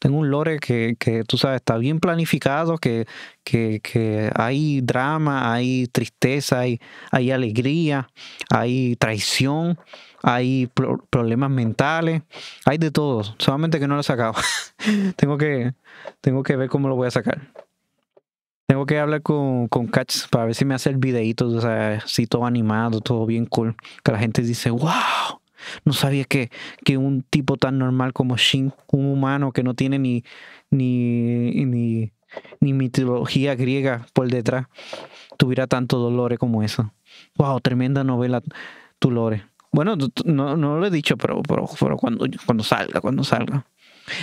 tengo un lore que, tú sabes, está bien planificado, que, que, hay drama, hay tristeza, hay, hay alegría, hay traición, hay problemas mentales, hay de todo. Solamente que no lo he sacado. tengo, que, tengo que ver cómo lo voy a sacar. Tengo que hablar con, con Catch para ver si me hace el videito o sea, si todo animado, todo bien cool. Que la gente dice, wow, no sabía que, que un tipo tan normal como Shin, un humano que no tiene ni, ni, ni, ni mitología griega por detrás, tuviera tanto dolores como eso. ¡Wow! Tremenda novela, Tulore. Bueno, no, no lo he dicho, pero, pero, pero cuando, cuando salga, cuando salga.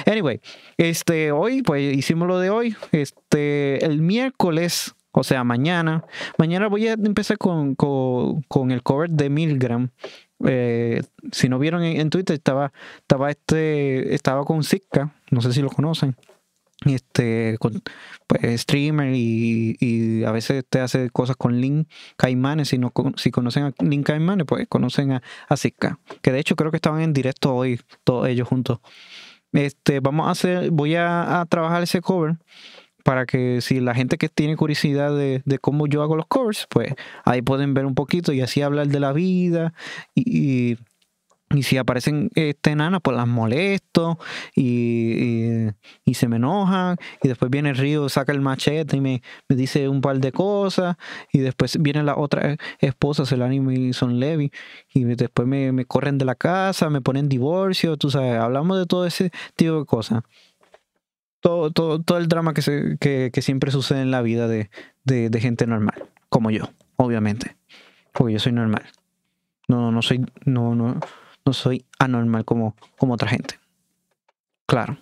Anyway, este, hoy, pues hicimos lo de hoy. Este, el miércoles, o sea, mañana. Mañana voy a empezar con, con, con el cover de Milgram, eh, si no vieron en, Twitter, estaba, estaba este, estaba con Sitka, no sé si lo conocen. Este, con pues, streamer y, a veces te hace cosas con Link Caimanes. Si, no, si conocen a Link Caimanes, pues conocen a, a Sitka. Que de hecho creo que estaban en directo hoy, todos ellos juntos. Este, vamos a hacer, voy a trabajar ese cover para que si la gente que tiene curiosidad de, cómo yo hago los covers, pues ahí pueden ver un poquito y así hablar de la vida y, si aparecen este enanas, pues las molesto y, se me enojan. Y después viene el río, saca el machete y me, dice un par de cosas. Y después viene la otra esposa, Celani y Son Levy. Y después me, me, corren de la casa, me ponen divorcio, tú sabes. Hablamos de todo ese tipo de cosas todo, el drama que, se, que, siempre sucede en la vida de, gente normal, como yo, obviamente. Porque yo soy normal. No, no soy, no, no, no soy anormal como, como otra gente. Claro.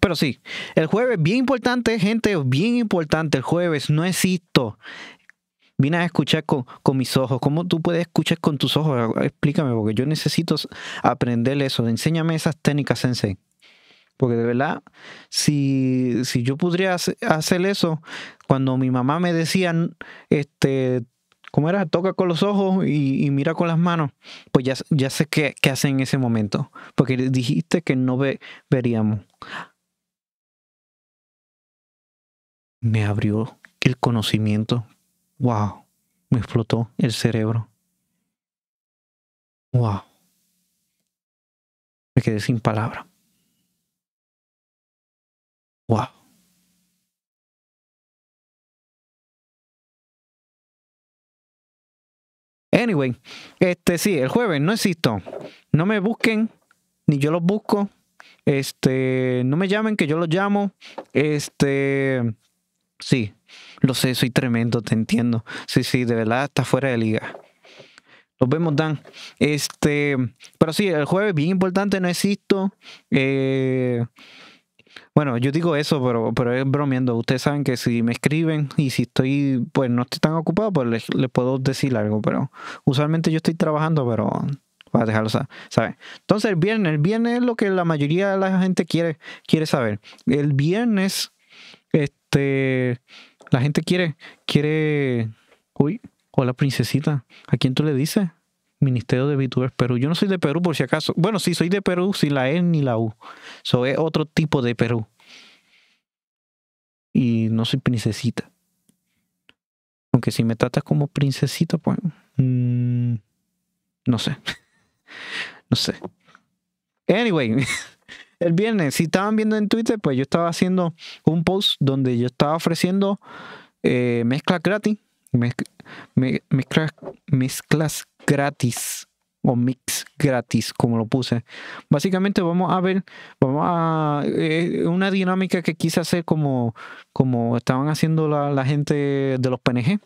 Pero sí, el jueves, bien importante, gente, bien importante. El jueves, no existo. Vine a escuchar con, con, mis ojos. ¿Cómo tú puedes escuchar con tus ojos? Explícame, porque yo necesito aprender eso. Enséñame esas técnicas, Sensei. Porque de verdad, si, si yo pudiera hacer eso, cuando mi mamá me decía, este, ¿cómo era? Toca con los ojos y, mira con las manos. Pues ya, sé qué, qué, hace en ese momento. Porque dijiste que no veríamos. Me abrió el conocimiento. ¡Wow! Me explotó el cerebro. ¡Wow! Me quedé sin palabras. Wow. Anyway, este sí, el jueves no existo. No me busquen, ni yo los busco. Este, no me llamen, que yo los llamo. Este, sí, lo sé, soy tremendo, te entiendo. Sí, sí, de verdad, está fuera de liga. Los vemos, Dan. Este, pero sí, el jueves, bien importante, no existo. Eh bueno, yo digo eso, pero, pero es bromeando. Ustedes saben que si me escriben y si estoy, pues no estoy tan ocupado, pues les, puedo decir algo, pero usualmente yo estoy trabajando, pero para dejarlo saber. Entonces el viernes, el viernes es lo que la mayoría de la gente quiere, quiere saber. El viernes, este, la gente quiere, quiere, uy, hola princesita, ¿a quién tú le dices? Ministerio de VTubers Perú. Yo no soy de Perú por si acaso. Bueno, sí, soy de Perú sin la E ni la U. Soy otro tipo de Perú. Y no soy princesita. Aunque si me tratas como princesita, pues... Mm, no sé. no sé. Anyway, el viernes, si estaban viendo en Twitter, pues yo estaba haciendo un post donde yo estaba ofreciendo eh, mezclas gratis. Mezclas, mezclas, mezclas gratis o mix gratis, como lo puse. Básicamente vamos a ver, vamos a eh, una dinámica que quise hacer como, como estaban haciendo la, gente de los PNG.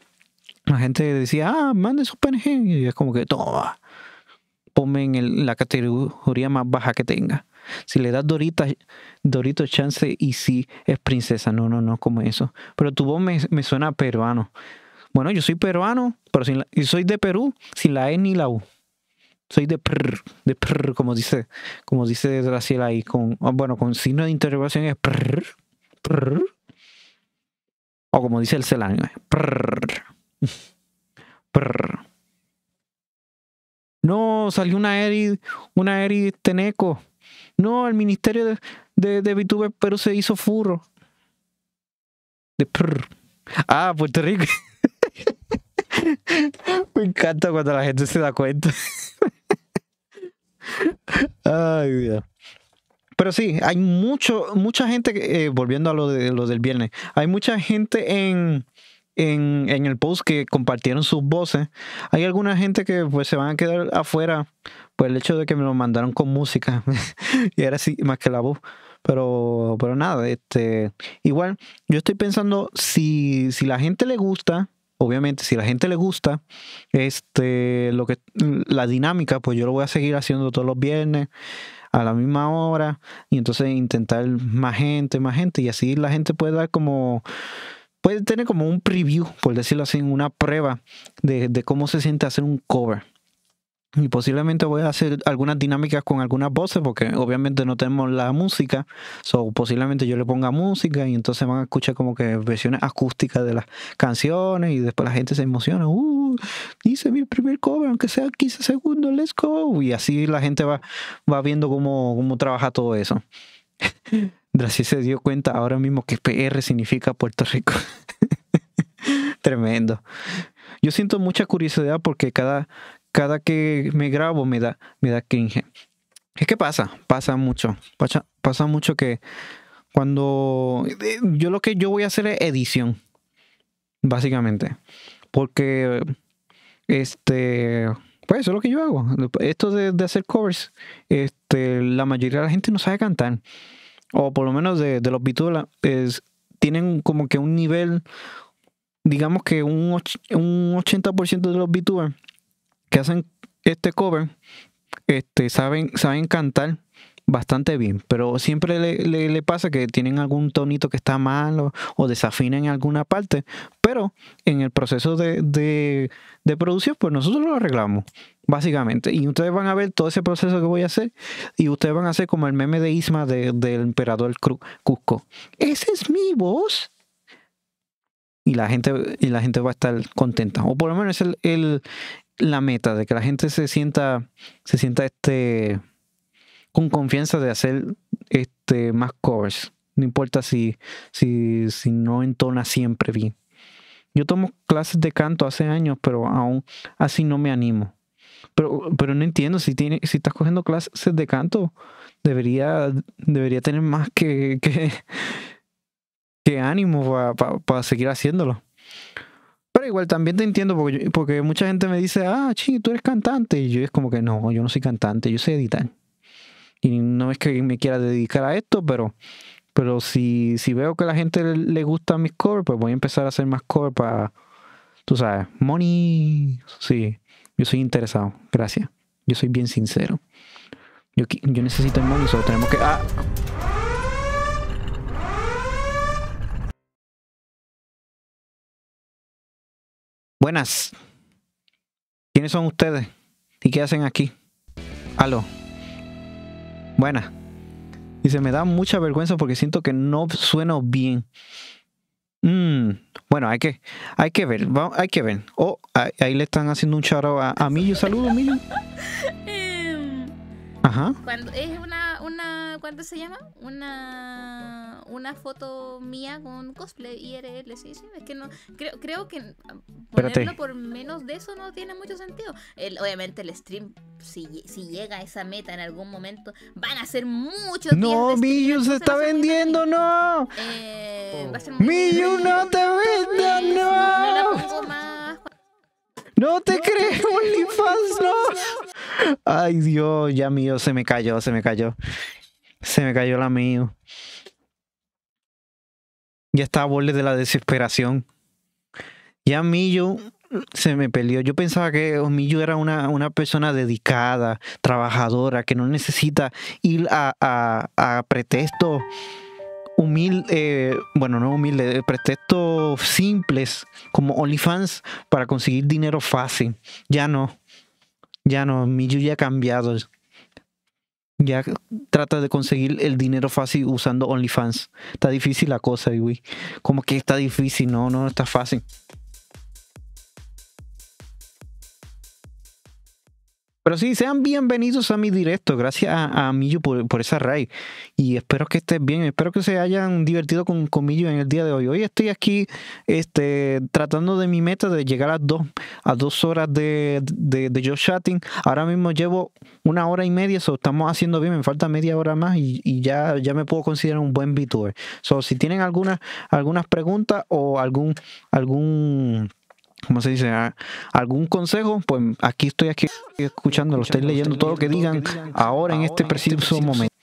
La gente decía, ah, mande sus PNG. Y es como que todo ponme en la categoría más baja que tenga. Si le das Dorita, Dorito chance y si es princesa. No, no, no, como eso. Pero tu voz me, me suena peruano. Bueno, yo soy peruano, pero sin y soy de Perú, sin la E ni la U. Soy de prr, de prr, como dice, como dice Graciela ahí, con, ah, bueno, con signo de interrogación es prr, prr. O como dice el Celán, eh, prr, prr. No, salió una Eri, una Eri Teneco. No, el ministerio de, de, de VTuber Perú se hizo furro. De prr. Ah, Puerto Rico. Me encanta cuando la gente se da cuenta. Ay, Dios. Pero sí, hay mucho, mucha gente, eh, volviendo a lo, de, del viernes, hay mucha gente en, en, el post que compartieron sus voces. Hay alguna gente que pues se van a quedar afuera por el hecho de que me lo mandaron con música. y era así, más que la voz. Pero, pero nada, este, igual, yo estoy pensando si, si la gente le gusta, obviamente, si a la gente le gusta este, lo que, la dinámica, pues yo lo voy a seguir haciendo todos los viernes a la misma hora y entonces intentar más gente, más gente y así la gente puede dar como puede tener como un preview, por decirlo así, una prueba de cómo se siente hacer un cover y posiblemente voy a hacer algunas dinámicas con algunas voces porque obviamente no tenemos la música, so posiblemente yo le ponga música y entonces van a escuchar como que versiones acústicas de las canciones y después la gente se emociona, uh, hice mi primer cover aunque sea 15 segundos, let's go y así la gente va, va viendo cómo, cómo trabaja todo eso. Gracias se dio cuenta ahora mismo que PR significa Puerto Rico. Tremendo. Yo siento mucha curiosidad porque cada, cada que me grabo me da, me da cringe. Es que pasa, pasa mucho, pasa, pasa mucho que cuando eh, yo lo que yo voy a hacer es edición, básicamente, porque este, pues eso es lo que yo hago. Esto de, hacer covers, este, la mayoría de la gente no sabe cantar, o por lo menos de, de los vtubers tienen como que un nivel digamos que un, un 80% de los VTubers que hacen este cover este, saben, saben cantar bastante bien, pero siempre le, pasa que tienen algún tonito que está mal o, desafina en alguna parte, pero en el proceso de, producción, pues nosotros lo arreglamos, básicamente. Y ustedes van a ver todo ese proceso que voy a hacer y ustedes van a hacer como el meme de Isma del emperador Cusco. Esa es mi voz. Y la gente, y la gente va a estar contenta. O por lo menos es el, la meta, de que la gente se sienta, se sienta este, con confianza de hacer este, más covers. No importa si, si, si no entona siempre bien. Yo tomo clases de canto hace años, pero aún así no me animo. Pero, pero no entiendo, si, tiene, si estás cogiendo clases de canto, debería, debería tener más que, que, ánimo para seguir haciéndolo igual también te entiendo porque, mucha gente me dice, ah, ching, tú eres cantante. Y yo es como que no, yo no soy cantante, yo soy editar. Y no es que me quiera dedicar a esto, pero, pero si, si veo que a la gente le, gusta gustan mis covers, pues voy a empezar a hacer más covers para, tú sabes, money. Sí, yo soy interesado, gracias. Yo soy bien sincero. Yo, yo necesito el money, solo tenemos que... Ah. Buenas. ¿Quiénes son ustedes? ¿Y qué hacen aquí? Aló. Buenas. Dice, me da mucha vergüenza porque siento que no sueno bien. Mmm bueno, hay que, hay que ver, hay que ver. Oh, ahí, le están haciendo un charo a, mí, Millo. Saludos, Millo. Em, Ajá. es una ¿cuánto se llama? Una, una foto mía con cosplay IRL, sí, sí, es que no, creo, que ponerlo por menos de eso no tiene mucho sentido. El, obviamente el stream, si, si llega a esa meta en algún momento, van a ser muchos No, Miyu se está vendiendo, eh, oh. pues, no. no te venda, no. No, te crees, OnlyFans, no. Ay, Dios, ya mío, se me cayó, se me cayó. Se me cayó la mío. Ya estaba a borde de la desesperación. Ya Millo se me peleó. Yo pensaba que oh, Millo era una, una, persona dedicada, trabajadora, que no necesita ir a, a, a pretextos humilde, eh, bueno, no humilde, eh, pretextos simples como OnlyFans para conseguir dinero fácil. Ya no. Ya no, Miyu ya ha cambiado. Ya trata de conseguir el dinero fácil usando OnlyFans. Está difícil la cosa, güey. Como que está difícil, no, no, está fácil. Pero sí, sean bienvenidos a mi directo. Gracias a, a Millo por, por, esa raid. Y espero que estés bien. Espero que se hayan divertido con, con Millo en el día de hoy. Hoy estoy aquí este, tratando de mi meta de llegar a dos, a dos horas de, de, yo chatting. Ahora mismo llevo una hora y media. estamos haciendo bien. Me falta media hora más y, ya, ya me puedo considerar un buen VTuber. So, si tienen algunas algunas preguntas o algún, algún ¿cómo se dice? ¿Algún consejo? Pues aquí estoy aquí escuchando, lo estoy leyendo todo lo que digan ahora en este, este preciso momento.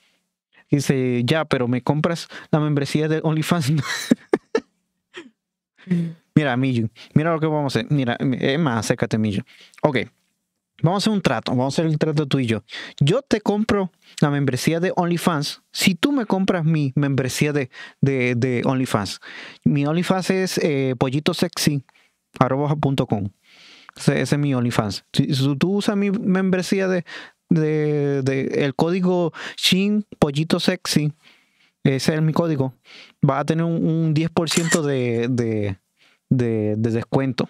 Dice, ya, pero me compras la membresía de OnlyFans. mira, Millo, mira lo que vamos a hacer. Mira, es más, acércate, Millo. Ok, vamos a hacer un trato, vamos a hacer el trato tú y yo. Yo te compro la membresía de OnlyFans si tú me compras mi membresía de, de, de OnlyFans. Mi OnlyFans es eh, Pollito Sexy arroba.com. Ese, es mi OnlyFans. Si, tú usas mi membresía de, de, el código Shin Pollito Sexy, ese es mi código, va a tener un, 10% de, de, descuento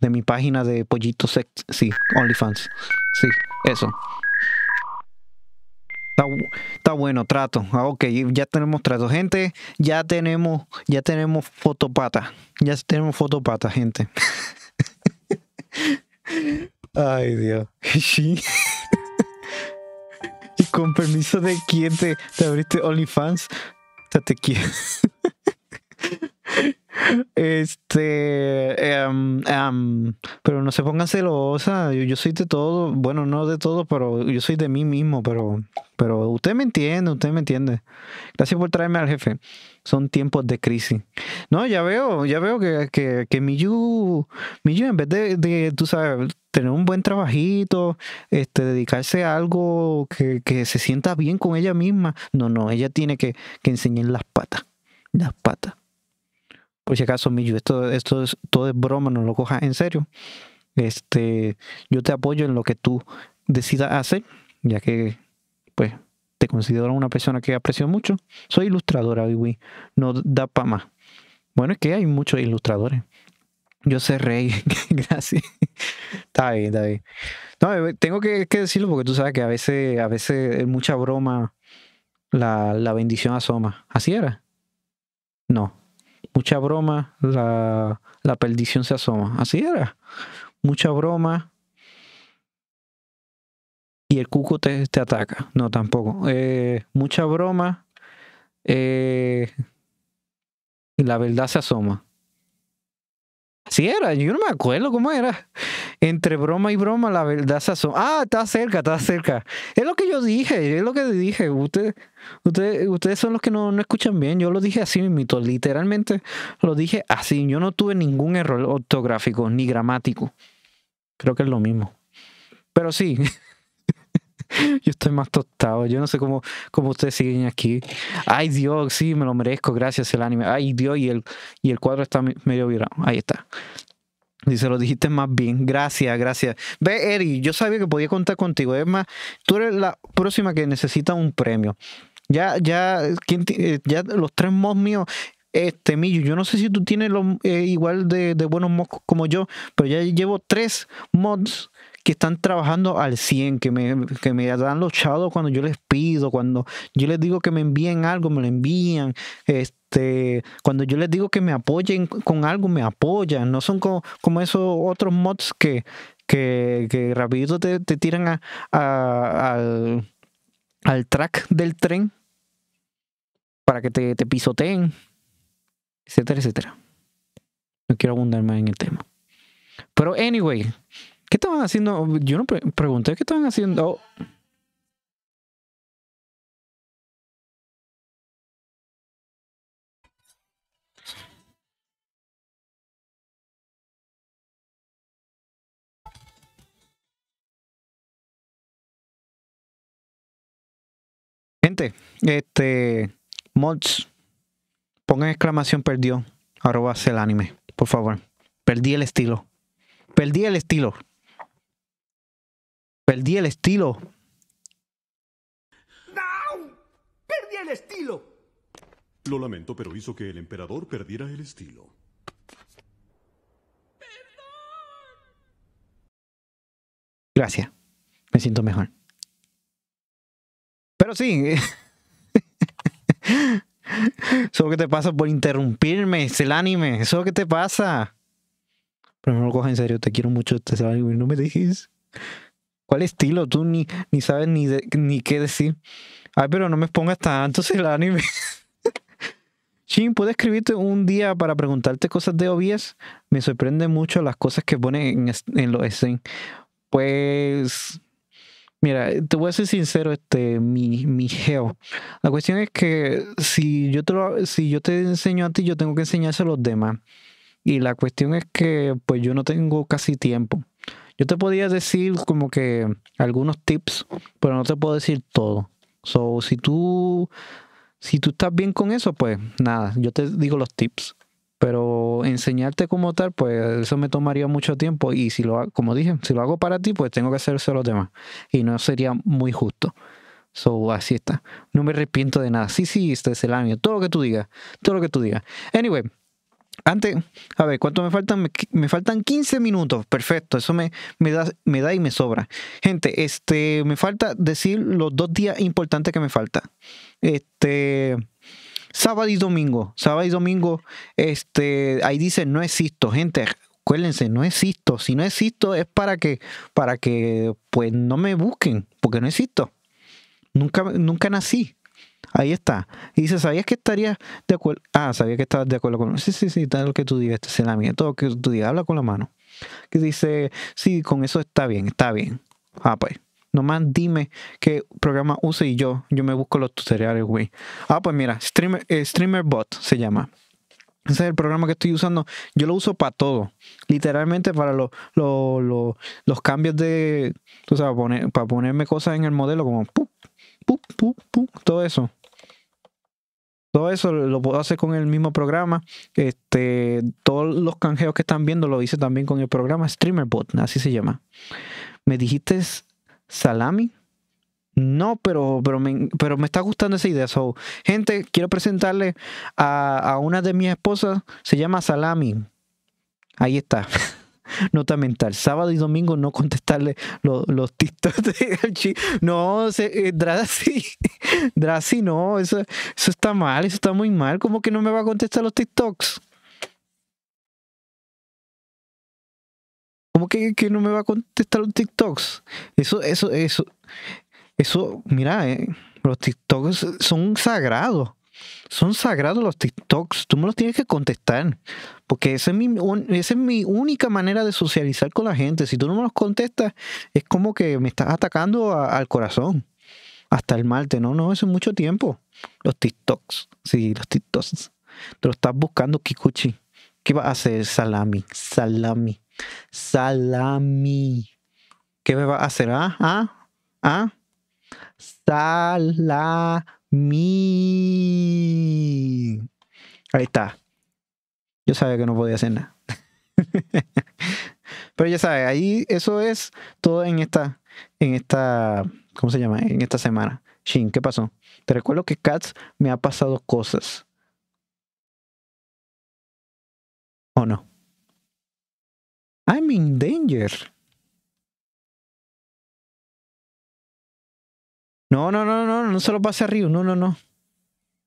de mi página de Pollito Sexy, OnlyFans. Sí, eso. Está, bueno, trato. Ah, ok, ya tenemos trato. Gente, ya tenemos, ya tenemos fotopata. Ya tenemos fotopata, gente. Ay, Dios. Y con permiso de quién te, abriste OnlyFans. Este, em, em, pero no se pongan celosa. Yo, yo soy de todo, bueno, no de todo, pero yo soy de mí mismo, pero pero usted me entiende, usted me entiende. Gracias por traerme al jefe. Son tiempos de crisis. No, ya veo, ya veo que, que, que Miyu, Miyu, en vez de, de, tú sabes, tener un buen trabajito, este, dedicarse a algo que, se sienta bien con ella misma. No, no, ella tiene que, enseñar las patas. Las patas. Por si acaso, Miyu, esto, esto es, todo es broma, no lo cojas en serio. Este, yo te apoyo en lo que tú decidas hacer, ya que pues te considero una persona que aprecio mucho. Soy ilustradora, Bibi. No da para más. Bueno, es que hay muchos ilustradores. Yo sé rey, gracias. está bien, está bien. No, eh, tengo que, que, decirlo porque tú sabes que a veces, a veces mucha broma, la, bendición asoma. ¿Así era? No. Mucha broma, la, la perdición se asoma. ¿Así era? Mucha broma, y el cuco te, ataca. No, tampoco. Eh, mucha broma. Eh, la verdad se asoma. sí era, yo no me acuerdo cómo era. Entre broma y broma, la verdad se asoma. Ah, está cerca, está cerca. Es lo que yo dije, es lo que dije. Usted, ustedes son los que no, no escuchan bien. Yo lo dije así literalmente lo dije así. Yo no tuve ningún error ortográfico ni gramático. Creo que es lo mismo. Pero sí, Yo estoy más tostado. Yo no sé cómo, cómo ustedes siguen aquí. Ay, Dios, sí, me lo merezco. Gracias, el anime. Ay, Dios, y el, y el cuadro está medio virado. Ahí está. Dice, lo dijiste más bien. Gracias, gracias. Ve, Eri, yo sabía que podía contar contigo. Es más, tú eres la próxima que necesita un premio. Ya, ya, eh, ya los tres mods míos este, Millo, yo no sé si tú tienes eh, igual de, buenos mods como yo, pero ya llevo tres mods que están trabajando al 100, que me, me dan los chados cuando yo les pido, cuando yo les digo que me envíen algo, me lo envían. Este, cuando yo les digo que me apoyen con algo, me apoyan. No son como, como esos otros mods que, que, rapidito te, tiran al, track del tren para que te pisoteen etcétera, etcétera. No quiero abundar más en el tema. Pero, anyway, ¿qué estaban haciendo? Yo no pregunté qué estaban haciendo. Gente, este mods Pongan exclamación perdió, arroba el anime, por favor. Perdí el estilo. Perdí el estilo. Perdí el estilo. ¡No! ¡Perdí el estilo! Lo lamento, pero hizo que el emperador perdiera el estilo. Gracias. Me siento mejor. Pero sí. Eso que te pasa por interrumpirme, es el anime. Eso que te pasa. Pero no lo coges en serio, te quiero mucho, te anime. no me dejes. ¿Cuál estilo? Tú ni, ni sabes ni, ni qué decir. Ay, pero no me pongas tanto el anime. Shin, ¿puedo escribirte un día para preguntarte cosas de obvias? Me sorprende mucho las cosas que pone en, en los ese. Pues Mira, te voy a ser sincero, este, mi, geo. La cuestión es que si yo, te si yo te enseño a ti, yo tengo que enseñarse a los demás. Y la cuestión es que pues yo no tengo casi tiempo. Yo te podía decir como que algunos tips, pero no te puedo decir todo. So, si tú, si tú estás bien con eso, pues nada, yo te digo los tips. Pero enseñarte como tal, pues eso me tomaría mucho tiempo y si lo, como dije, si lo hago para ti, pues tengo que hacerse a los demás y no sería muy justo. So, así está. No me arrepiento de nada. Sí, sí, este es el año. Todo lo que tú digas. Todo lo que tú digas. Anyway, antes, a ver, ¿cuánto me faltan? Me, faltan 15 minutos. Perfecto, eso me, me, da, me da y me sobra. Gente, este, me falta decir los dos días importantes que me falta. Este, sábado y domingo. Sábado y domingo, este, ahí dice no existo, gente. Acuérdense, no existo. Si no existo es para que, para que pues no me busquen, porque no existo. Nunca, nunca nací. Ahí está. Y dice, ¿sabías que estarías de acuerdo? Ah, sabía que estabas de acuerdo con... Sí, sí, sí, tal lo que tú digas, este es la mía. Todo lo que tú digas, habla con la mano. Que dice, sí, con eso está bien, está bien. Ah, pues. Nomás dime qué programa use y yo, yo me busco los tutoriales, güey. Ah, pues mira, Streamer, eh, Bot se llama. Ese es el programa que estoy usando. Yo lo uso para todo. Literalmente para los cambios de. para ponerme cosas en el modelo, como todo eso. Todo eso lo puedo hacer con el mismo programa. Este, todos los canjeos que están viendo lo hice también con el programa StreamerBot, así se llama. Me dijiste salami. No, pero, pero, me, pero me está gustando esa idea. So, gente, quiero presentarle a, una de mis esposas. Se llama Salami. Ahí está. Nota mental. Sábado y domingo no contestarle los TikToks de No, se, eh, no. Eso, eso está mal. Eso está muy mal. ¿Cómo que no me va a contestar los TikToks? ¿Cómo que, no me va a contestar un TikToks? Eso, eso, eso. Eso, mira, eh, los TikToks son sagrados. Son sagrados los TikToks. Tú me los tienes que contestar. Porque esa es, mi, única manera de socializar con la gente. Si tú no me los contestas, es como que me estás atacando al corazón. Hasta el malte. No, no, eso es mucho tiempo. Los TikToks. Sí, los TikToks. Te lo estás buscando, Kikuchi. ¿Qué va a hacer? Salami. Salami. Salami. ¿Qué me va a hacer? Ah? ¿Ah? ¿Ah? Salami. Ahí está. Yo sabía que no podía hacer nada. Pero ya sabes, ahí eso es todo en esta, en esta, ¿cómo se llama? En esta semana. Shin, ¿qué pasó? Te recuerdo que Cats me ha pasado cosas. ¿O no? I'm in danger. No, no, no, no, no se lo pase a No, no, no.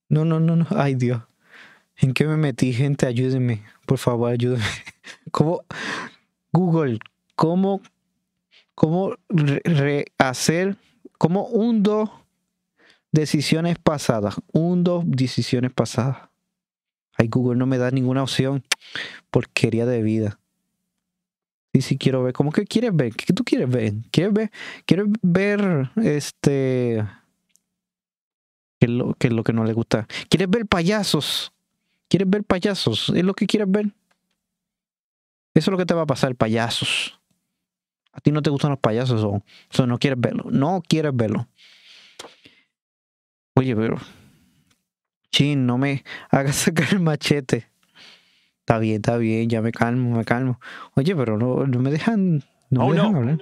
No, no, no, no. Ay, Dios. ¿En qué me metí, gente? Ayúdenme. Por favor, ayúdenme. ¿Cómo? Google, ¿cómo, cómo rehacer, cómo hundo decisiones pasadas? Hundo decisiones pasadas. Ay, Google no me da ninguna opción. Porquería de vida. Y si quiero ver. ¿Cómo que quieres ver? ¿Qué tú quieres ver? ¿Quieres ver? ¿Quieres ver este... ¿Qué es, lo, que no le gusta? ¿Quieres ver payasos? ¿Quieres ver payasos? ¿Es lo que quieres ver? Eso es lo que te va a pasar, payasos. A ti no te gustan los payasos o, o no quieres verlo. No quieres verlo. Oye, pero... Chin, no me hagas sacar el machete está bien, está bien, ya me calmo, me calmo. Oye, pero no, no me dejan, no me dejan hablar.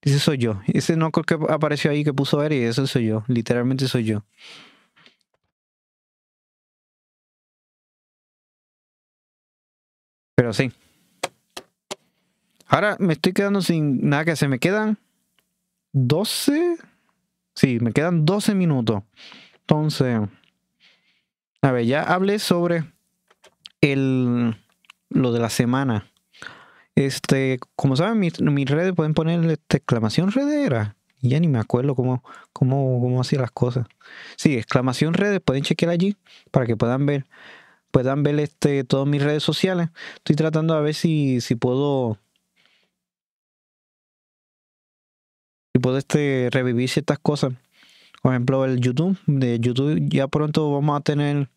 Ese soy yo. Ese no que apareció ahí que puso a ver y ese soy yo. Literalmente soy yo. Pero sí. Ahora me estoy quedando sin nada que hacer. Me quedan 12. Sí, me quedan 12 minutos. Entonces. A ver, ya hablé sobre el, lo de la semana. Este, como saben, mis, redes pueden poner este, exclamación redera. Ya ni me acuerdo cómo, cómo, cómo hacía las cosas. Sí, exclamación redes, pueden chequear allí para que puedan ver, puedan ver este, todas mis redes sociales. Estoy tratando a ver si, si puedo. Si puedo este, revivir ciertas cosas. Por ejemplo, el YouTube. De YouTube ya pronto vamos a tener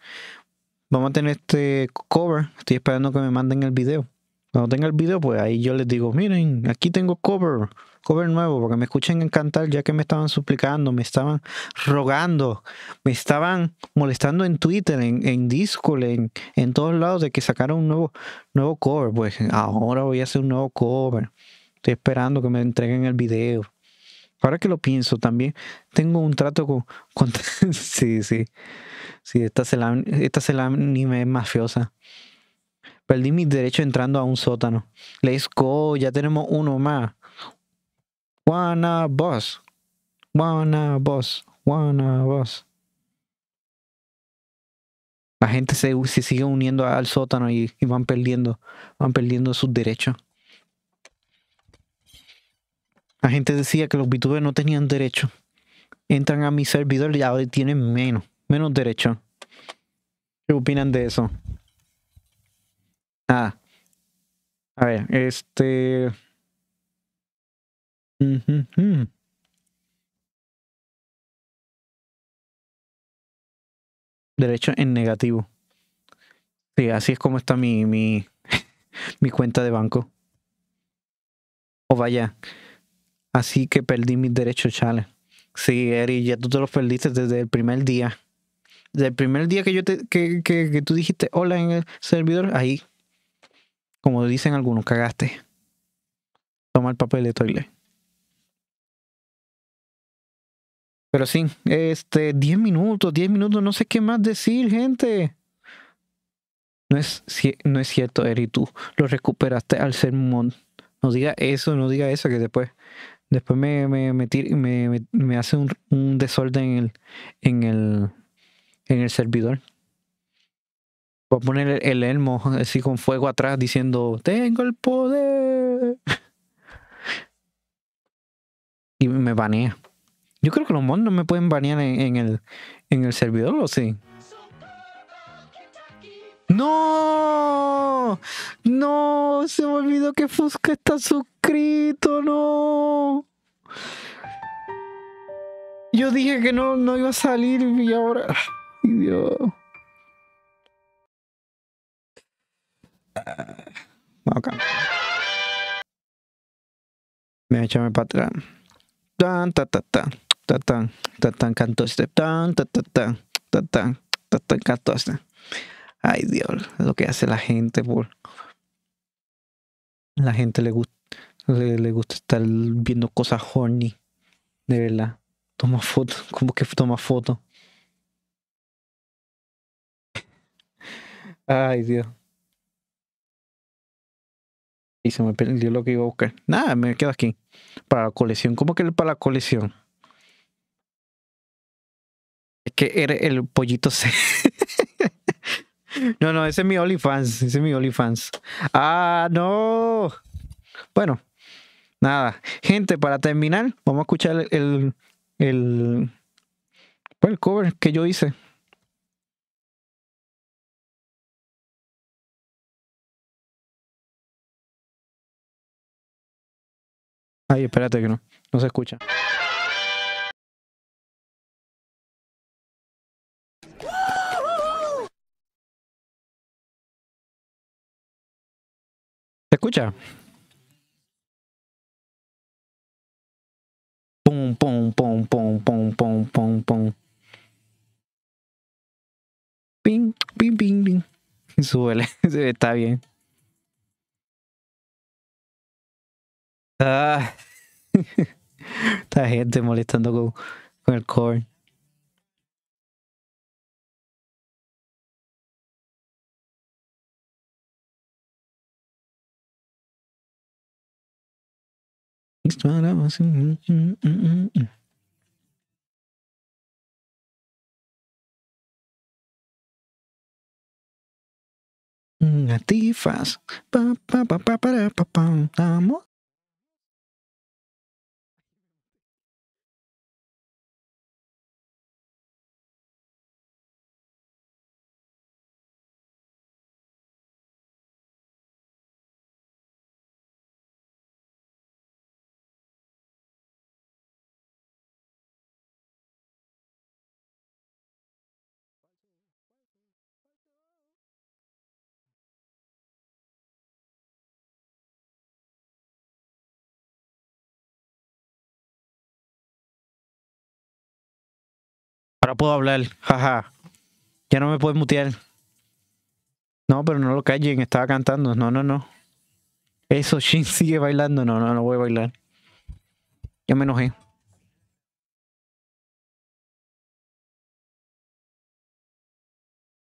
vamos a tener este cover. Estoy esperando que me manden el video. Cuando tenga el video, pues ahí yo les digo, miren, aquí tengo cover, cover nuevo, porque me escuchen encantar ya que me estaban suplicando, me estaban rogando, me estaban molestando en Twitter, en, Discord, en, todos lados de que sacara un nuevo, nuevo cover. Pues ahora voy a hacer un nuevo cover. Estoy esperando que me entreguen el video. Ahora que lo pienso también, tengo un trato con sí, sí. Sí, esta es, la esta es anime mafiosa. Perdí mis derechos entrando a un sótano. Let's go, ya tenemos uno más. Wanna boss. Wanna boss. Wanna boss. La gente se, sigue uniendo al sótano y, van perdiendo, van perdiendo sus derechos. La gente decía que los VTubers no tenían derecho. Entran a mi servidor y ahora tienen menos menos derecho. ¿Qué opinan de eso? Ah. A ver, este... Derecho en negativo. Sí, así es como está mi, mi, cuenta de banco. O oh, vaya, así que perdí mis derechos, chale. Sí, Eri, ya tú te los perdiste desde el primer día. Del primer día que yo te, que, tú dijiste hola en el servidor, ahí, como dicen algunos, cagaste. Toma el papel de toilet. Pero sí, este, 10 minutos, 10 minutos, no sé qué más decir, gente. No es, no es cierto, Eri, tú lo recuperaste al ser No diga eso, no diga eso, que después, después me, me, hace un, un desorden en el, en el, en el servidor. Voy a poner el elmo así con fuego atrás diciendo, tengo el poder. y me banea. Yo creo que los monos no me pueden banear en, el, en el servidor, ¿o sí? ¡No! ¡No! Se me olvidó que Fusca está suscrito, ¡no! Yo dije que no, no iba a salir y ahora... Dios. Me echame para atrás. Tan, ta, ta, ta. Ta, ta, ta, tan, Tan, ta, ta, ta. Ta, ta, ta, Ay, Dios. Lo que hace la gente por. La gente le gusta. Le, gusta estar viendo cosas horny. De verdad. Toma fotos. como que toma fotos? Ay, Dios. Y se me perdió lo que iba a buscar. Nada, me quedo aquí. Para la colección. ¿Cómo que para la colección? Es que era el pollito C no, no, ese es mi OnlyFans. Ese es mi OnlyFans. Ah, no. Bueno, nada. Gente, para terminar, vamos a escuchar el, el, el cover que yo hice. Ay, espérate que no, no se escucha. ¿Se escucha? Pum, pum, pum, pum, pum, pum, pum, pum. Ping, ping, ping, ping. Súbele, está bien. Ah. Esta gente molestando con, con el core. pa pa pa pa para pa pa, puedo hablar, jaja. Ya no me puedes mutear. No, pero no lo callen, estaba cantando. No, no, no. Eso, Shin sigue bailando. No, no, no voy a bailar. Ya me enojé.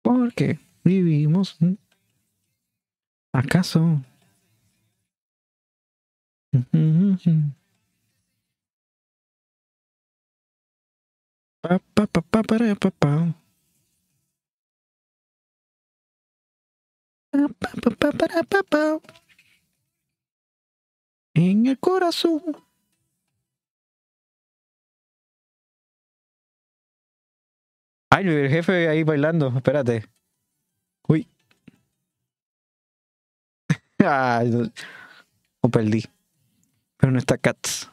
Porque vivimos. ¿Acaso? Pa, pa, pa, pa pa en el corazón. Ay, el jefe ahí bailando, espérate. Uy. Ay, lo perdí. Pero no está Cats.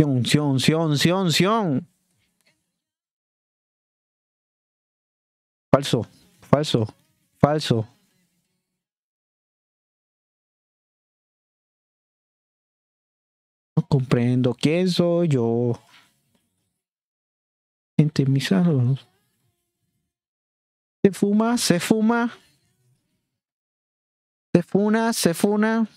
Sion, Sion, Sion, Sion, Sion. Falso, falso, falso. No comprendo quién soy yo. Gente, mis árboles. Se fuma, se fuma. Se funa, se funa.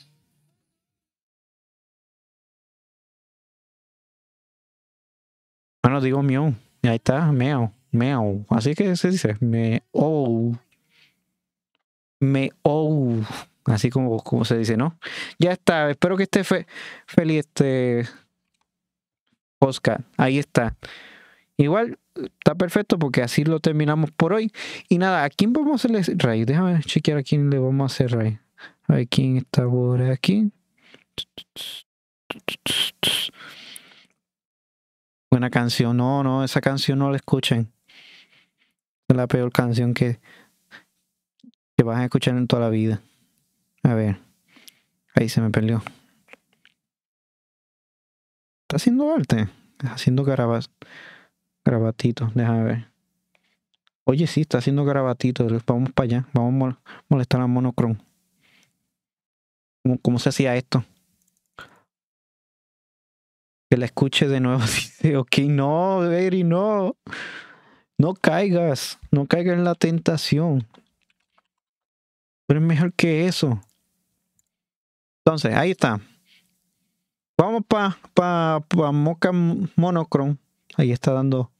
no digo mío ya ahí está, meow, meow. Así que se dice, me meow Así como, como se dice, ¿no? Ya está, espero que esté feliz este Oscar. Ahí está. Igual está perfecto porque así lo terminamos por hoy. Y nada, ¿a quién vamos a hacerle rey? Déjame chequear a quién le vamos a hacer rey. A quién está por aquí una canción. No, no, esa canción no la escuchen. Es la peor canción que, que vas a escuchar en toda la vida. A ver, ahí se me perdió. Está haciendo arte, haciendo grabatito, deja déjame ver. Oye, sí, está haciendo grabatito Vamos para allá. Vamos a molestar a monocrom como cómo se hacía esto? que la escuche de nuevo, dice, ok, no, Eri, no, no caigas, no caigas en la tentación. Pero es mejor que eso. Entonces, ahí está. Vamos para pa, pa Mocha Monochrome. Ahí está dando.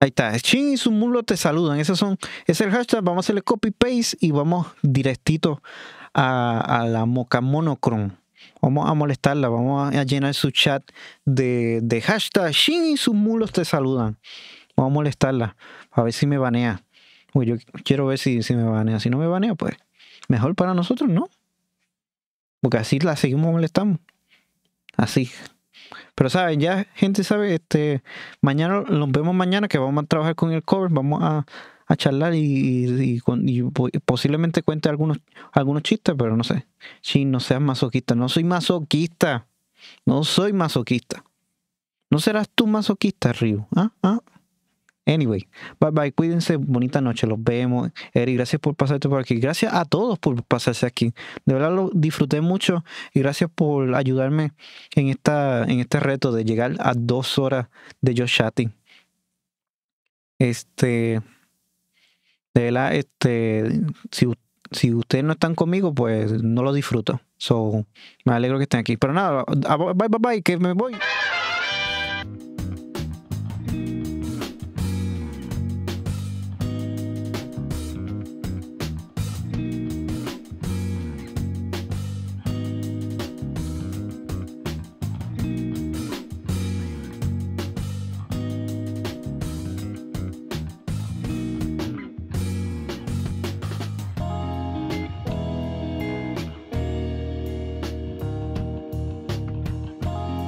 Ahí está. chin y su mulo te saludan. Esos son, es el hashtag. Vamos a hacerle copy paste y vamos directito a, la Mocha Monochrome. Vamos a molestarla, vamos a llenar su chat de, de hashtag Shin y sus mulos te saludan. Vamos a molestarla, a ver si me banea. Uy, yo quiero ver si, si me banea. Si no me banea, pues mejor para nosotros, ¿no? Porque así la seguimos molestando. Así. Pero saben, ya gente sabe, este, mañana, nos vemos mañana que vamos a trabajar con el cover, vamos a a charlar y, posiblemente cuente algunos, algunos chistes, pero no sé. Sí, no seas masoquista. No soy masoquista. No soy masoquista. ¿No serás tú masoquista, Río? ¿ah? ¿Ah? Anyway, bye bye, cuídense, bonita noche, los vemos. Eri, gracias por pasarte por aquí. Gracias a todos por pasarse aquí. De verdad lo disfruté mucho y gracias por ayudarme en, esta, en este reto de llegar a dos horas de yo chatting. Este, de verdad, este, si, si ustedes no están conmigo, pues no lo disfruto. So, me alegro que estén aquí. Pero nada, ah, bye, bye, bye, que me voy.